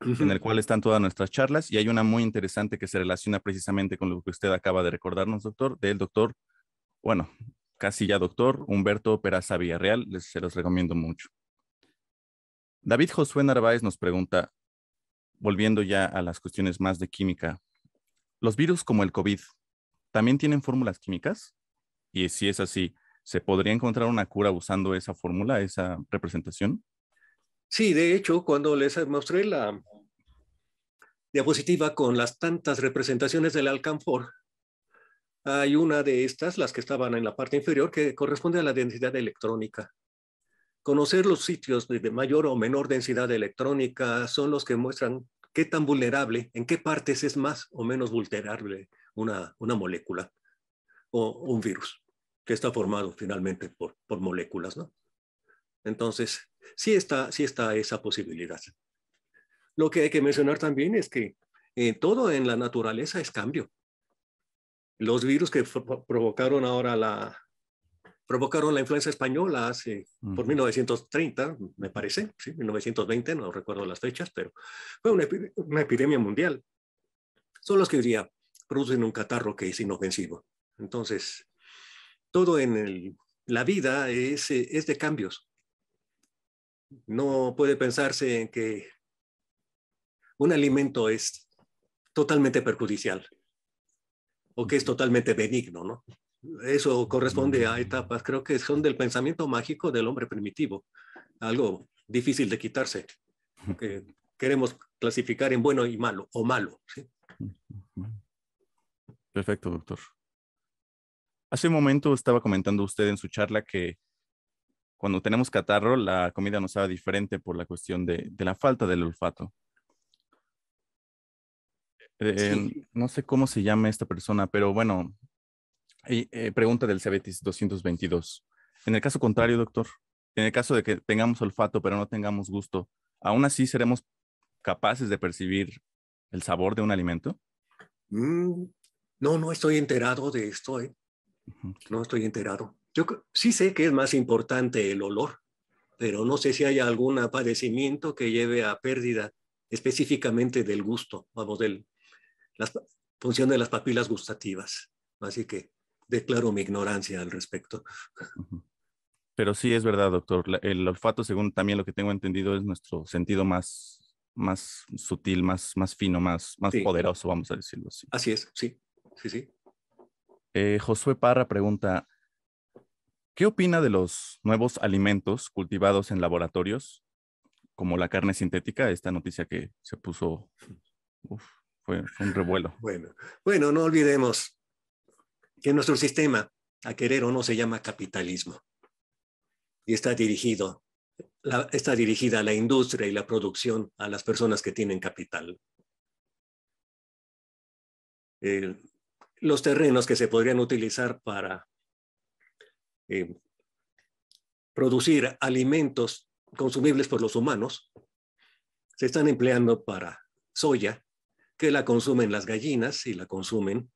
en el cual están todas nuestras charlas y hay una muy interesante que se relaciona precisamente con lo que usted acaba de recordarnos, doctor, del doctor, bueno, casi ya doctor, Humberto Peraza Villarreal, se los recomiendo mucho. David Josué Narváez nos pregunta, volviendo ya a las cuestiones más de química, ¿los virus como el COVID también tienen fórmulas químicas? Y si es así, ¿se podría encontrar una cura usando esa fórmula, esa representación? Sí, de hecho, cuando les mostré la diapositiva con las tantas representaciones del alcanfor, hay una de estas, las que estaban en la parte inferior, que corresponde a la densidad electrónica. Conocer los sitios de mayor o menor densidad electrónica son los que muestran qué tan vulnerable, en qué partes es más o menos vulnerable una, molécula o un virus que está formado finalmente por, moléculas. Entonces, sí está, sí está esa posibilidad. Lo que hay que mencionar también es que eh, todo en la naturaleza es cambio los virus que provocaron ahora la provocaron la influenza española hace por 1930, me parece, 1920, no recuerdo las fechas, pero fue una, epidemia mundial. Son los que hoy día producen un catarro que es inofensivo. Entonces, todo en la vida es, es de cambios. No puede pensarse en que un alimento es totalmente perjudicial o que es totalmente benigno, ¿no? Eso corresponde a etapas, creo que son del pensamiento mágico del hombre primitivo, algo difícil de quitarse, que queremos clasificar en bueno y malo, o malo. ¿sí? Perfecto, doctor. Hace un momento estaba comentando usted en su charla que cuando tenemos catarro, la comida nos sabe diferente por la cuestión de la falta del olfato. No sé cómo se llama esta persona, pero bueno, eh, pregunta del Cebetis 222. En el caso contrario, doctor, en el caso de que tengamos olfato pero no tengamos gusto, ¿aún así seremos capaces de percibir el sabor de un alimento? Mm, no, no estoy enterado de esto, eh. No estoy enterado. Yo sí sé que es más importante el olor, pero no sé si hay algún padecimiento que lleve a pérdida específicamente del gusto, vamos, del, la función de las papilas gustativas. Así que declaro mi ignorancia al respecto. Pero sí es verdad, doctor. El olfato, según también lo que tengo entendido, es nuestro sentido más, más sutil, más, más fino, más, más poderoso, vamos a decirlo así. Así es, sí, sí, sí. Eh, Josué Parra pregunta, ¿qué opina de los nuevos alimentos cultivados en laboratorios, como la carne sintética? Esta noticia que se puso uf, fue, un revuelo. Bueno, bueno, no olvidemos que nuestro sistema, a querer o no, se llama capitalismo y está dirigido está dirigida a la industria y la producción a las personas que tienen capital. los terrenos que se podrían utilizar para eh, producir alimentos consumibles por los humanos se están empleando para soya, que la consumen las gallinas y la consumen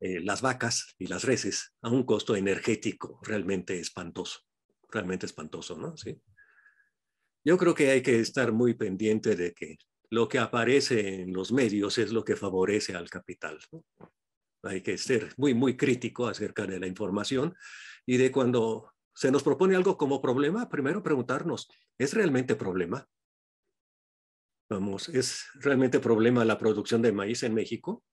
eh, las vacas y las reses a un costo energético realmente espantoso, realmente espantoso, ¿no? Sí. Yo creo que hay que estar muy pendiente de que lo que aparece en los medios es lo que favorece al capital. Hay que ser muy, muy crítico acerca de la información y de cuando se nos propone algo como problema, primero preguntarnos, ¿es realmente problema? Vamos, ¿es realmente problema la producción de maíz en México?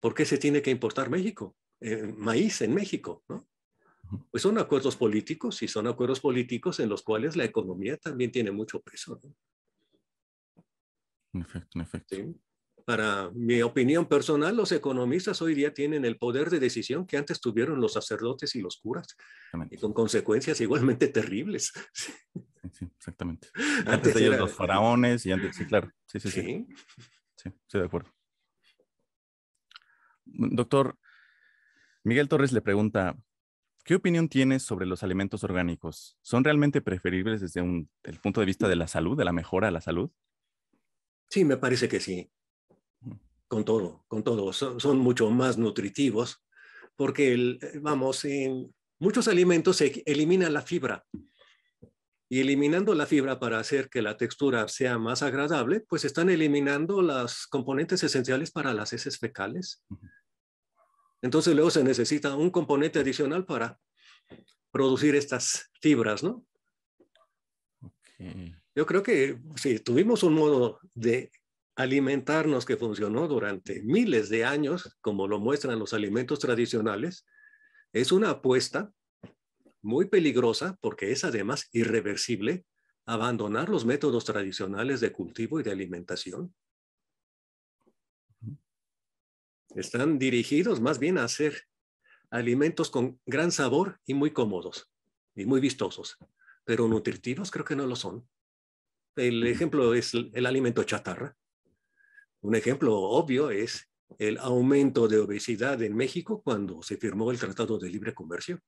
¿Por qué se tiene que importar México? Eh, maíz en México, ¿no? Pues son acuerdos políticos y son acuerdos políticos en los cuales la economía también tiene mucho peso. ¿no? En efecto, en efecto. Para mi opinión personal, los economistas hoy día tienen el poder de decisión que antes tuvieron los sacerdotes y los curas, y con consecuencias igualmente terribles sí, exactamente. Antes, de ellos los faraones y antes, sí, claro. Sí, sí, sí. Sí, estoy de acuerdo. Doctor, Miguel Torres le pregunta, ¿qué opinión tienes sobre los alimentos orgánicos? ¿Son realmente preferibles desde el punto de vista de la salud, de la mejora a la salud? Sí, me parece que sí. Con todo, con todo. Son, mucho más nutritivos porque, eh, vamos, en muchos alimentos se elimina la fibra y eliminando la fibra para hacer que la textura sea más agradable, pues están eliminando las componentes esenciales para las heces fecales. Entonces luego se necesita un componente adicional para producir estas fibras, ¿no? Yo creo que si tuvimos un modo de alimentarnos que funcionó durante miles de años, como lo muestran los alimentos tradicionales, es una apuesta muy peligrosa porque es además irreversible abandonar los métodos tradicionales de cultivo y de alimentación. Están dirigidos más bien a hacer alimentos con gran sabor y muy cómodos y muy vistosos, pero nutritivos creo que no lo son. El ejemplo es el alimento chatarra. Un ejemplo obvio es el aumento de obesidad en México cuando se firmó el Tratado de Libre Comercio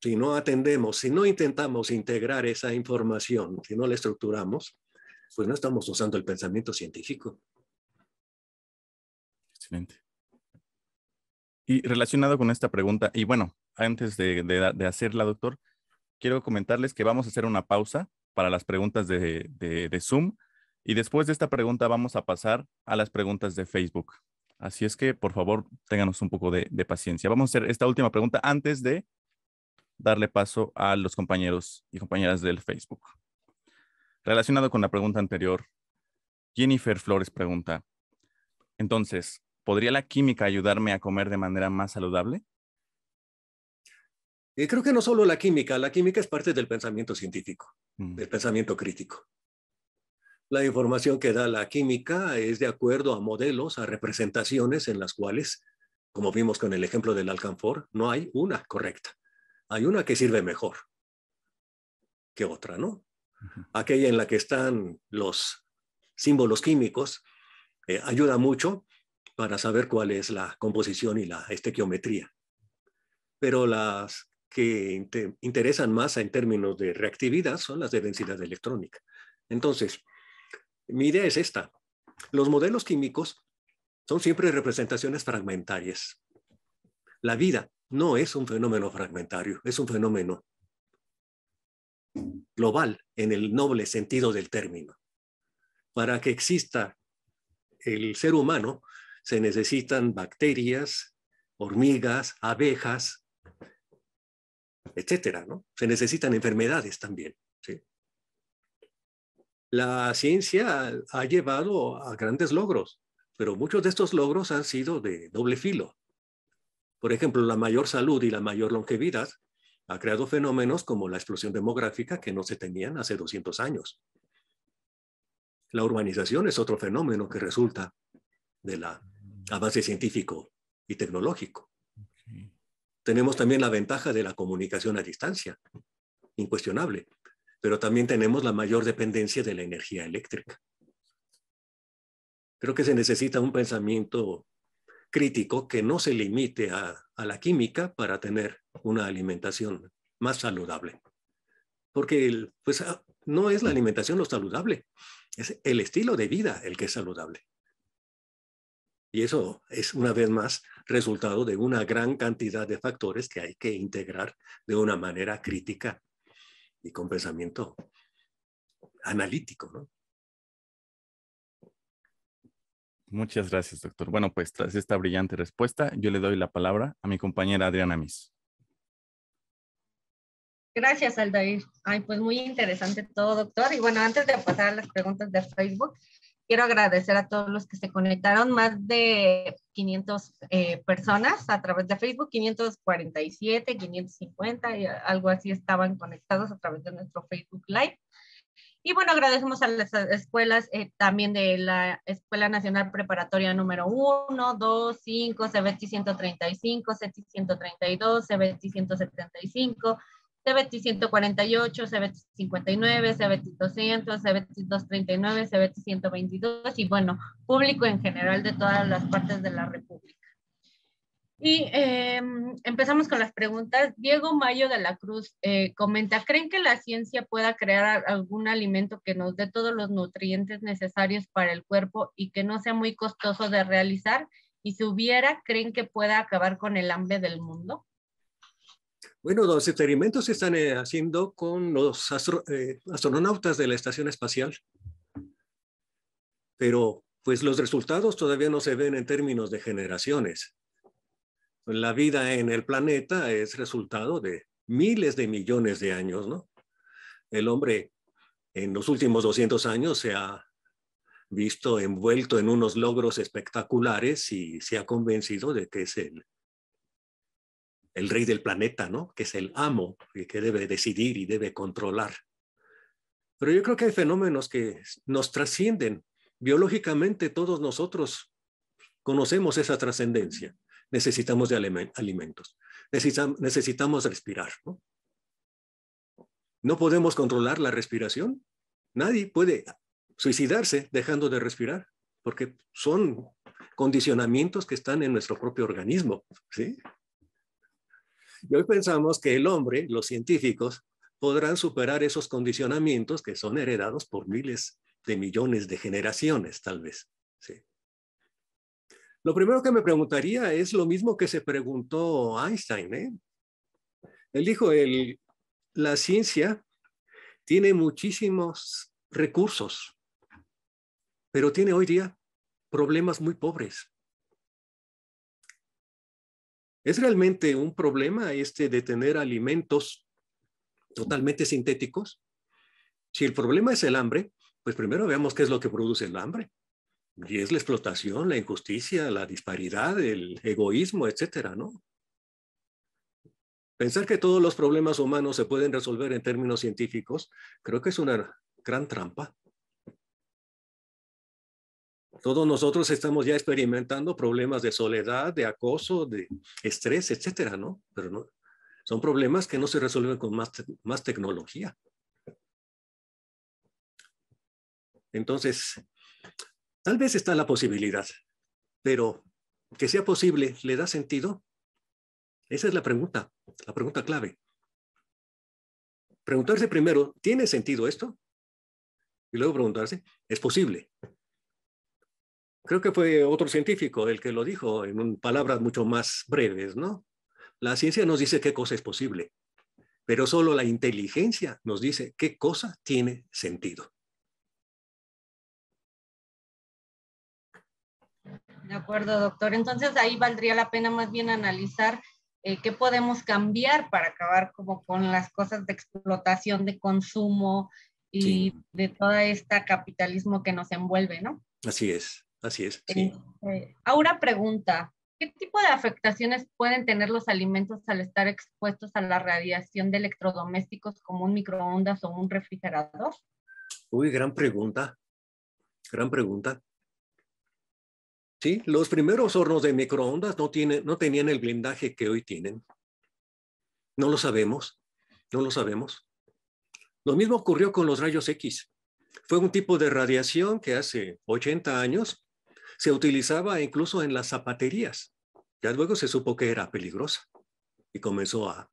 si no atendemos, si no intentamos integrar esa información, si no la estructuramos, pues no estamos usando el pensamiento científico. Excelente. Y relacionado con esta pregunta, y bueno, antes de, hacerla, doctor, quiero comentarles que vamos a hacer una pausa para las preguntas de, Zoom y después de esta pregunta vamos a pasar a las preguntas de Facebook. Así es que, por favor, ténganos un poco de, de, paciencia. Vamos a hacer esta última pregunta antes de darle paso a los compañeros y compañeras del Facebook. Relacionado con la pregunta anterior, Jennifer Flores pregunta, entonces, ¿podría la química ayudarme a comer de manera más saludable? Eh, creo que no solo la química, la química es parte del pensamiento científico, mm. del pensamiento crítico. La información que da la química es de acuerdo a modelos, a representaciones en las cuales, como vimos con el ejemplo del alcanfor, no hay una correcta hay una que sirve mejor que otra, ¿no? Aquella en la que están los símbolos químicos eh, ayuda mucho para saber cuál es la composición y la estequiometría. Pero las que interesan más en términos de reactividad son las de densidad electrónica. Entonces, mi idea es esta. Los modelos químicos son siempre representaciones fragmentarias. La vida no es un fenómeno fragmentario, es un fenómeno global en el noble sentido del término. Para que exista el ser humano se necesitan bacterias, hormigas, abejas, etcétera, ¿no? Se necesitan enfermedades también, La ciencia ha llevado a grandes logros, pero muchos de estos logros han sido de doble filo. Por ejemplo, la mayor salud y la mayor longevidad ha creado fenómenos como la explosión demográfica que no se tenían hace 200 años. La urbanización es otro fenómeno que resulta de la avance científico y tecnológico. Tenemos también la ventaja de la comunicación a distancia, incuestionable, pero también tenemos la mayor dependencia de la energía eléctrica. Creo que se necesita un pensamiento crítico que no se limite a, la química para tener una alimentación más saludable. Porque pues, ah, no es la alimentación lo saludable, es el estilo de vida el que es saludable. Y eso es una vez más resultado de una gran cantidad de factores que hay que integrar de una manera crítica y con pensamiento analítico, ¿no? Muchas gracias, doctor. Bueno, pues tras esta brillante respuesta, yo le doy la palabra a mi compañera Adriana Mis. Gracias, Aldair. Ay, pues muy interesante todo, doctor. Y bueno, antes de pasar a las preguntas de Facebook, quiero agradecer a todos los que se conectaron, más de 500 eh, personas a través de Facebook, 547, 550, y eh, algo así estaban conectados a través de nuestro Facebook Live. Y bueno, agradecemos a las escuelas eh, también de la Escuela Nacional Preparatoria número 1, 2, 5, CBT 135, CBT 132, CBT 175, CBT 148, CBT 59, CBT 200, CBT 239, CBT 122 y bueno, público en general de todas las partes de la República. Y em, empezamos con las preguntas. Diego Mayo de la Cruz eh, comenta, ¿creen que la ciencia pueda crear algún alimento que nos dé todos los nutrientes necesarios para el cuerpo y que no sea muy costoso de realizar? Y si hubiera, ¿creen que pueda acabar con el hambre del mundo? Bueno, los experimentos se están eh, haciendo con los eh, astronautas de la Estación Espacial, pero pues los resultados todavía no se ven en términos de generaciones la vida en el planeta es resultado de miles de millones de años, ¿no? El hombre en los últimos 200 años se ha visto envuelto en unos logros espectaculares y se ha convencido de que es el, el rey del planeta, ¿no? Que es el amo y que debe decidir y debe controlar. Pero yo creo que hay fenómenos que nos trascienden. Biológicamente todos nosotros conocemos esa trascendencia necesitamos de alimentos, necesitamos respirar. ¿no? ¿No podemos controlar la respiración? Nadie puede suicidarse dejando de respirar, porque son condicionamientos que están en nuestro propio organismo. ¿sí? Y hoy pensamos que el hombre, los científicos, podrán superar esos condicionamientos que son heredados por miles de millones de generaciones, tal vez. ¿sí? Lo primero que me preguntaría es lo mismo que se preguntó Einstein. ¿eh? Él dijo, el, la ciencia tiene muchísimos recursos, pero tiene hoy día problemas muy pobres. ¿Es realmente un problema este de tener alimentos totalmente sintéticos? Si el problema es el hambre, pues primero veamos qué es lo que produce el hambre y es la explotación, la injusticia, la disparidad, el egoísmo, etcétera, ¿no? Pensar que todos los problemas humanos se pueden resolver en términos científicos, creo que es una gran trampa. Todos nosotros estamos ya experimentando problemas de soledad, de acoso, de estrés, etcétera, ¿no? Pero no, son problemas que no se resuelven con más, más tecnología. Entonces, Tal vez está la posibilidad, pero que sea posible, ¿le da sentido? Esa es la pregunta, la pregunta clave. Preguntarse primero, ¿tiene sentido esto? Y luego preguntarse, ¿es posible? Creo que fue otro científico el que lo dijo en palabras mucho más breves, ¿no? La ciencia nos dice qué cosa es posible, pero solo la inteligencia nos dice qué cosa tiene sentido. De acuerdo, doctor. Entonces ahí valdría la pena más bien analizar eh, qué podemos cambiar para acabar como con las cosas de explotación, de consumo y de todo esta capitalismo que nos envuelve, ¿no? Así es, así es. Sí. Este, ahora pregunta, ¿qué tipo de afectaciones pueden tener los alimentos al estar expuestos a la radiación de electrodomésticos como un microondas o un refrigerador? Uy, gran pregunta, gran pregunta. Los primeros hornos de microondas no, tienen, no tenían el blindaje que hoy tienen. No lo sabemos, no lo sabemos. Lo mismo ocurrió con los rayos X. Fue un tipo de radiación que hace 80 años se utilizaba incluso en las zapaterías. Ya luego se supo que era peligrosa y comenzó a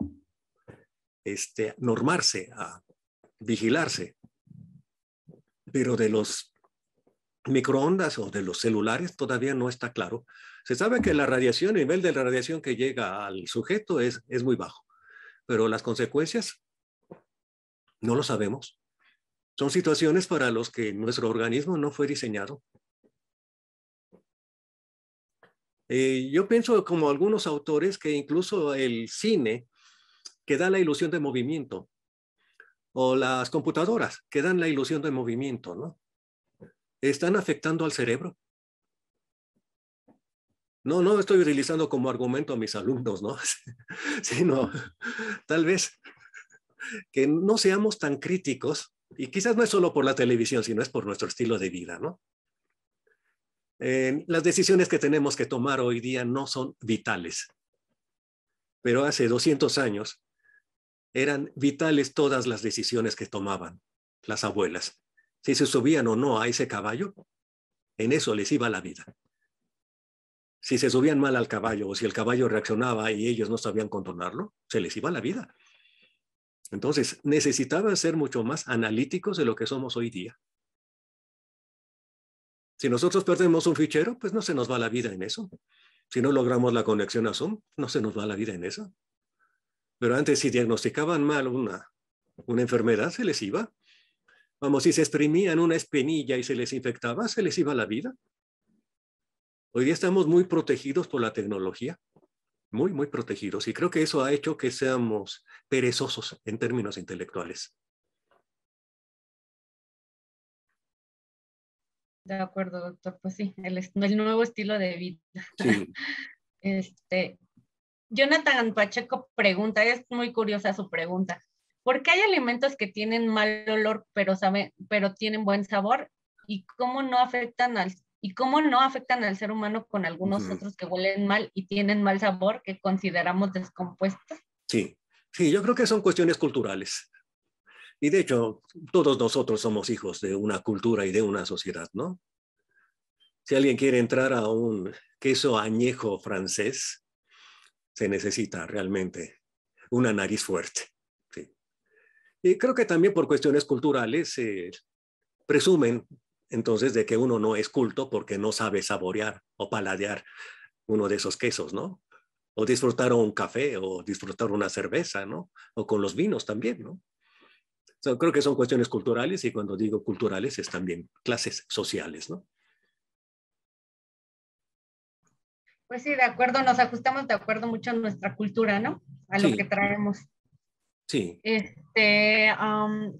este, normarse, a vigilarse. Pero de los microondas o de los celulares todavía no está claro. Se sabe que la radiación, el nivel de la radiación que llega al sujeto es, es muy bajo, pero las consecuencias no lo sabemos. Son situaciones para las que nuestro organismo no fue diseñado. Eh, yo pienso, como algunos autores, que incluso el cine que da la ilusión de movimiento, o las computadoras que dan la ilusión de movimiento, ¿no? están afectando al cerebro. No, no estoy utilizando como argumento a mis alumnos, ¿no? Sino tal vez que no seamos tan críticos, y quizás no es solo por la televisión, sino es por nuestro estilo de vida, ¿no? Eh, las decisiones que tenemos que tomar hoy día no son vitales, pero hace 200 años eran vitales todas las decisiones que tomaban las abuelas si se subían o no a ese caballo, en eso les iba la vida. Si se subían mal al caballo o si el caballo reaccionaba y ellos no sabían controlarlo, se les iba la vida. Entonces, necesitaban ser mucho más analíticos de lo que somos hoy día. Si nosotros perdemos un fichero, pues no se nos va la vida en eso. Si no logramos la conexión a Zoom, no se nos va la vida en eso. Pero antes, si diagnosticaban mal una, una enfermedad, se les iba Vamos, si se exprimían una espinilla y se les infectaba, se les iba la vida. Hoy día estamos muy protegidos por la tecnología, muy, muy protegidos. Y creo que eso ha hecho que seamos perezosos en términos intelectuales. De acuerdo, doctor. Pues sí, el, nuevo estilo de vida. Este, Jonathan Pacheco pregunta, es muy curiosa su pregunta. ¿Por qué hay alimentos que tienen mal olor, pero, saben, pero tienen buen sabor, y cómo no afectan al y cómo no afectan al ser humano con algunos otros que huelen mal y tienen mal sabor que consideramos descompuestos. Sí, sí, yo creo que son cuestiones culturales. Y de hecho, todos nosotros somos hijos de una cultura y de una sociedad, ¿no? Si alguien quiere entrar a un queso añejo francés, se necesita realmente una nariz fuerte. Y creo que también por cuestiones culturales se presumen entonces de que uno no es culto porque no sabe saborear o paladear uno de esos quesos, ¿no? O disfrutar un café o disfrutar una cerveza, ¿no? O con los vinos también, ¿no? creo que son cuestiones culturales y cuando digo culturales es también clases sociales, ¿no? Pues sí, de acuerdo, nos ajustamos de acuerdo mucho a nuestra cultura, ¿no? A lo que traemos. Sí. Este,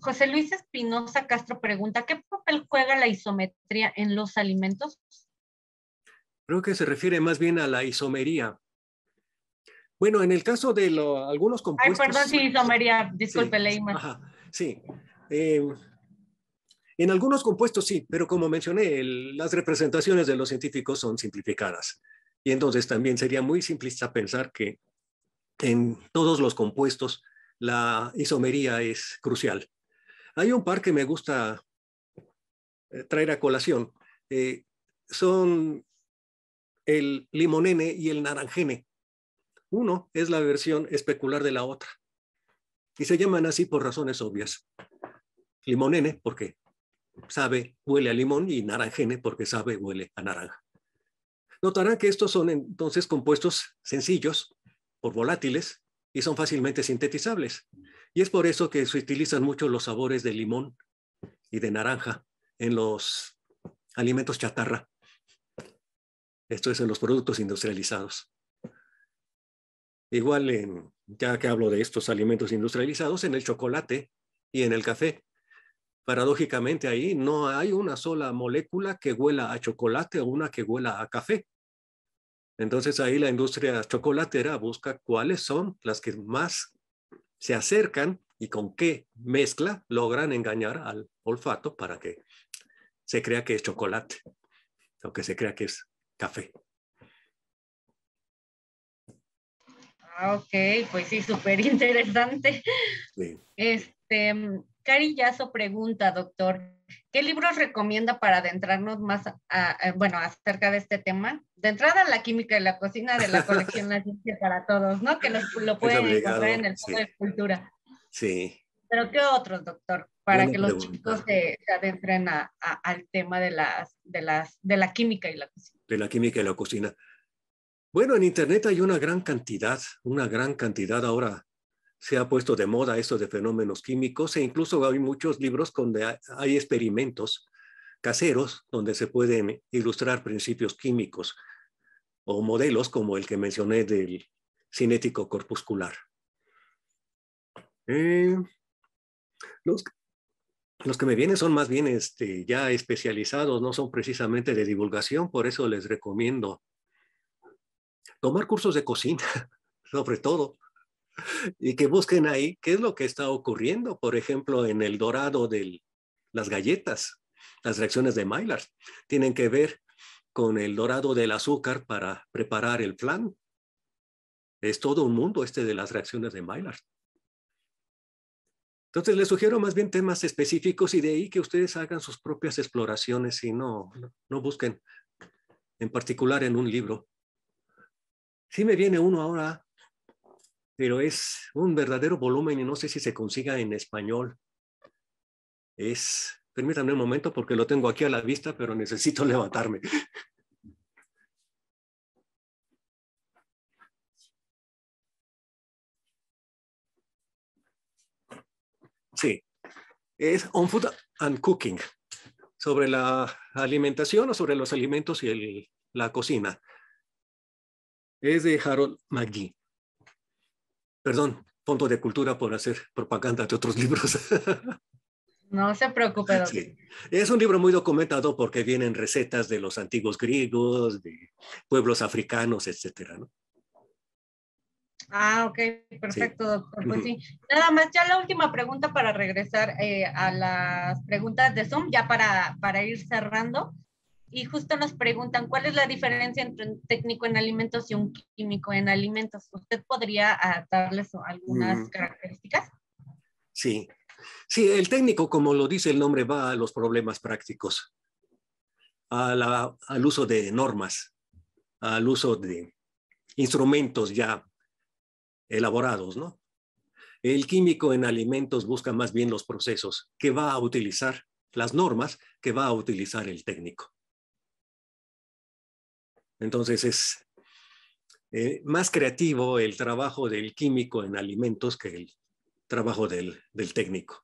José Luis Espinosa Castro pregunta, ¿qué papel juega la isometría en los alimentos? Creo que se refiere más bien a la isomería. Bueno, en el caso de algunos compuestos... Ay, perdón, sí, isomería, disculpe, sí, sí. Eh, en algunos compuestos sí, pero como mencioné, las representaciones de los científicos son simplificadas. Y entonces también sería muy simplista pensar que en todos los compuestos la isomería es crucial. Hay un par que me gusta eh, traer a colación. Eh, son el limonene y el naranjene. Uno es la versión especular de la otra. Y se llaman así por razones obvias. Limonene porque sabe, huele a limón y naranjene porque sabe, huele a naranja. Notarán que estos son entonces compuestos sencillos por volátiles y son fácilmente sintetizables. Y es por eso que se utilizan mucho los sabores de limón y de naranja en los alimentos chatarra. Esto es en los productos industrializados. Igual, en, ya que hablo de estos alimentos industrializados, en el chocolate y en el café. Paradójicamente ahí no hay una sola molécula que huela a chocolate o una que huela a café. Entonces ahí la industria chocolatera busca cuáles son las que más se acercan y con qué mezcla logran engañar al olfato para que se crea que es chocolate o que se crea que es café. Ah, ok, pues sí, súper interesante. Sí. Este, Cari pregunta, doctor, ¿Qué libros recomienda para adentrarnos más, eh, bueno, acerca de este tema? De entrada, la química y la cocina de la colección La Ciencia para Todos, ¿no? Que lo, lo pueden encontrar en el Fondo de Cultura. Sí. Pero ¿qué otros, doctor? Para que los chicos se, adentren al tema de, las, de, las, de la química y la cocina. De la química y la cocina. Bueno, en Internet hay una gran cantidad, una gran cantidad ahora se ha puesto de moda esto de fenómenos químicos e incluso hay muchos libros donde hay experimentos caseros donde se pueden ilustrar principios químicos o modelos como el que mencioné del cinético corpuscular. Eh, los, que me vienen son más bien este, ya especializados, no son precisamente de divulgación, por eso les recomiendo tomar cursos de cocina, sobre todo y que busquen ahí qué es lo que está ocurriendo, por ejemplo, en el dorado de las galletas, las reacciones de Maillard, tienen que ver con el dorado del azúcar para preparar el plan Es todo un mundo este de las reacciones de Maillard. Entonces, les sugiero más bien temas específicos y de ahí que ustedes hagan sus propias exploraciones y no, no, busquen en particular en un libro. si me viene uno ahora pero es un verdadero volumen y no sé si se consiga en español. Es, permítanme un momento porque lo tengo aquí a la vista, pero necesito levantarme. Sí, es On Food and Cooking, sobre la alimentación o sobre los alimentos y la cocina. Es de Harold McGee. Perdón, fondo de cultura por hacer propaganda de otros libros. No se preocupe. Es un libro muy documentado porque vienen recetas de los antiguos griegos, de pueblos africanos, etcétera, ¿no? Ah, ok, perfecto, doctor. Pues sí. Nada más, ya la última pregunta para regresar eh, a las preguntas de Zoom, ya para, para ir cerrando y justo nos preguntan cuál es la diferencia entre un técnico en alimentos y un químico en alimentos. ¿Usted podría darles algunas mm. características? Sí, sí, el técnico, como lo dice el nombre, va a los problemas prácticos, al uso de normas, al uso de instrumentos ya elaborados, ¿no? El químico en alimentos busca más bien los procesos que va a utilizar, las normas que va a utilizar el técnico. Entonces es eh, más creativo el trabajo del químico en alimentos que el trabajo del, del técnico.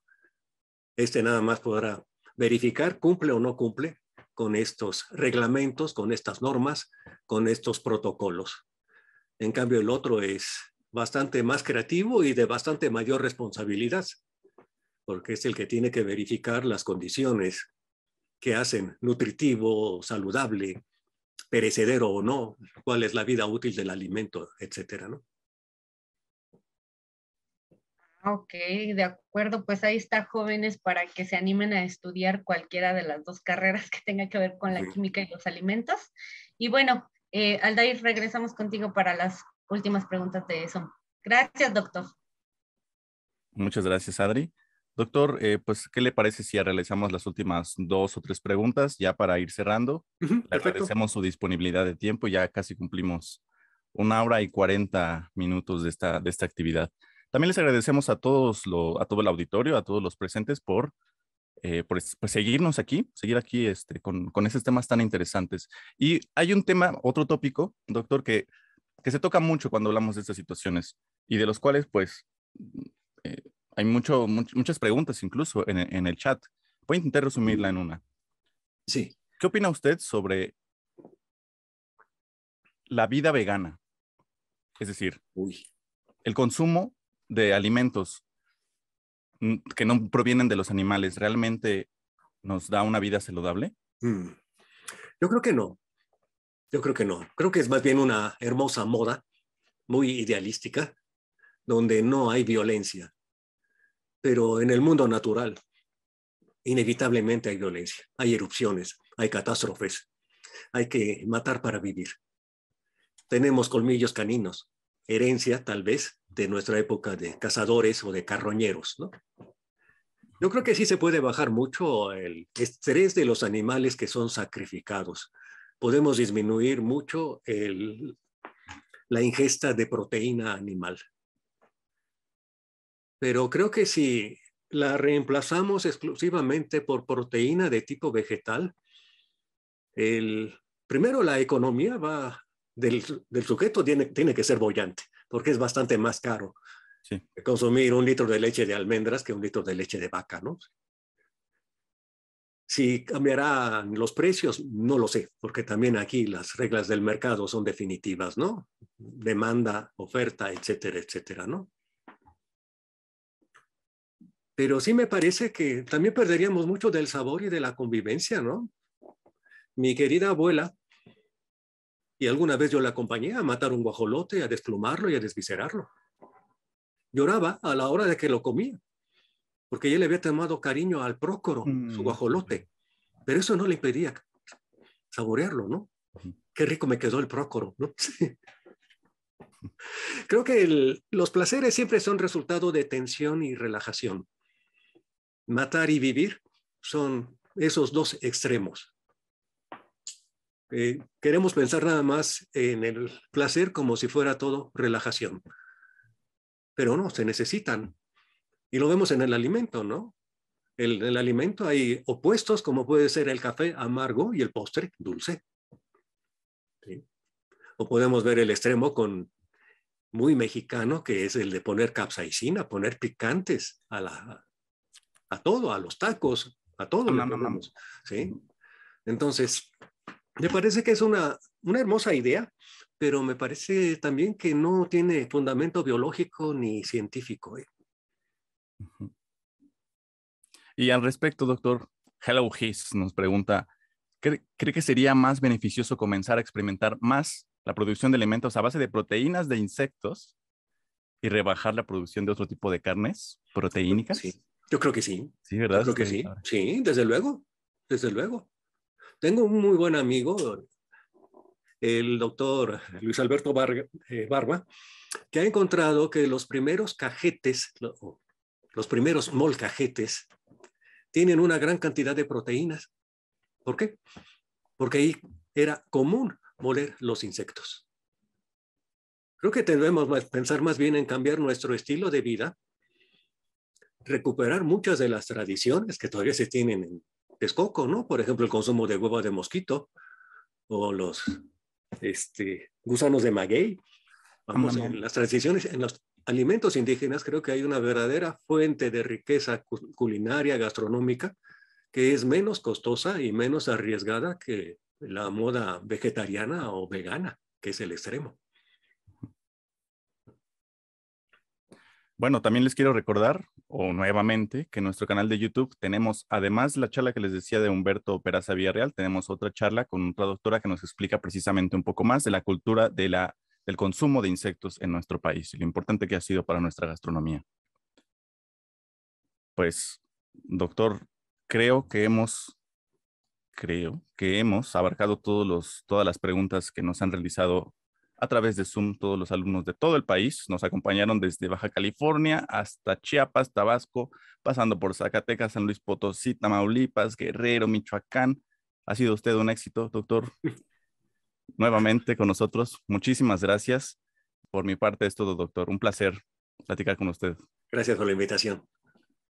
Este nada más podrá verificar, cumple o no cumple con estos reglamentos, con estas normas, con estos protocolos. En cambio, el otro es bastante más creativo y de bastante mayor responsabilidad, porque es el que tiene que verificar las condiciones que hacen nutritivo, saludable perecedero o no, cuál es la vida útil del alimento, etcétera, ¿no? Ah, ok, de acuerdo, pues ahí está jóvenes para que se animen a estudiar cualquiera de las dos carreras que tenga que ver con la química y los alimentos. Y bueno, eh, Aldair, regresamos contigo para las últimas preguntas de eso. Gracias, doctor. Muchas gracias, Adri. Doctor, eh, pues, ¿qué le parece si realizamos las últimas dos o tres preguntas ya para ir cerrando? le agradecemos su disponibilidad de tiempo, ya casi cumplimos una hora y cuarenta minutos de esta, de esta actividad. También les agradecemos a todos, lo, a todo el auditorio, a todos los presentes por, eh, pues, pues, seguirnos aquí, seguir aquí este, con, con estos temas tan interesantes. Y hay un tema, otro tópico, doctor, que, que se toca mucho cuando hablamos de estas situaciones y de los cuales, pues, hay muchas preguntas incluso en, el chat. Voy a intentar resumirla en una. Sí. ¿Qué opina usted sobre la vida vegana? Es decir, el consumo de alimentos que no provienen de los animales realmente nos da una vida saludable? Mm. Yo creo que no. Yo creo que no. Creo que es más bien una hermosa moda, muy idealística, donde no hay violencia, pero en el mundo natural inevitablemente hay violencia, hay erupciones, hay catástrofes, hay que matar para vivir. Tenemos colmillos caninos, herencia tal vez de nuestra época de cazadores o de carroñeros, ¿no? Yo creo que sí se puede bajar mucho el estrés de los animales que son sacrificados. Podemos disminuir mucho la ingesta de proteína animal. Pero creo que si la reemplazamos exclusivamente por proteína de tipo vegetal, el, primero la economía va del, sujeto tiene, tiene que ser bollante, porque es bastante más caro consumir un litro de leche de almendras que un litro de leche de vaca, ¿no? Si cambiarán los precios, no lo sé, porque también aquí las reglas del mercado son definitivas, ¿no? Demanda, oferta, etcétera, etcétera, ¿no? Pero sí me parece que también perderíamos mucho del sabor y de la convivencia, ¿no? Mi querida abuela, y alguna vez yo la acompañé a matar un guajolote, a desplumarlo y a desviscerarlo. Lloraba a la hora de que lo comía, porque ella le había tomado cariño al prócoro, su mm. guajolote, pero eso no le impedía saborearlo, ¿no? Qué rico me quedó el prócoro, ¿no? Creo que los placeres siempre son resultado de tensión y relajación matar y vivir son esos dos extremos. Eh, queremos pensar nada más en el placer como si fuera todo relajación. Pero no, se necesitan. Y lo vemos en el alimento, ¿no? En el, alimento hay opuestos como puede ser el café amargo y el postre dulce. O podemos ver el extremo con muy mexicano, que es el de poner capsaicina, poner picantes a la, a todo, a los tacos, a todo. vamos ¿sí? Entonces, me parece que es una, hermosa idea, pero me parece también que no tiene fundamento biológico ni científico. ¿eh? Y al respecto, doctor, Hello His nos pregunta, ¿cree, que sería más beneficioso comenzar a experimentar más la producción de alimentos a base de proteínas de insectos y rebajar la producción de otro tipo de carnes proteínicas? Sí. Yo creo que sí. Sí, ¿verdad? creo que sí. Sí, desde luego. Desde luego. Tengo un muy buen amigo, el doctor Luis Alberto eh, Barba, que ha encontrado que los primeros cajetes, los primeros molcajetes, tienen una gran cantidad de proteínas. ¿Por qué? Porque ahí era común moler los insectos. Creo que debemos pensar más bien en cambiar nuestro estilo de vida recuperar muchas de las tradiciones que todavía se tienen en Texcoco, ¿no? Por ejemplo, el consumo de hueva de mosquito o los este, gusanos de maguey. Vamos, en las tradiciones, en los alimentos indígenas creo que hay una verdadera fuente de riqueza culinaria, gastronómica, que es menos costosa y menos arriesgada que la moda vegetariana o vegana, que es el extremo. Bueno, también les quiero recordar, o nuevamente, que en nuestro canal de YouTube tenemos, además la charla que les decía de Humberto Peraza Villarreal, tenemos otra charla con otra doctora que nos explica precisamente un poco más de la cultura de la, del consumo de insectos en nuestro país y lo importante que ha sido para nuestra gastronomía. Pues, doctor, creo que hemos, creo que hemos abarcado todos los, todas las preguntas que nos han realizado a través de Zoom todos los alumnos de todo el país. Nos acompañaron desde Baja California hasta Chiapas, Tabasco, pasando por Zacatecas, San Luis Potosí, Tamaulipas, Guerrero, Michoacán. Ha sido usted un éxito, doctor. Nuevamente con nosotros. Muchísimas gracias. Por mi parte es todo, doctor. Un placer platicar con usted. Gracias por la invitación.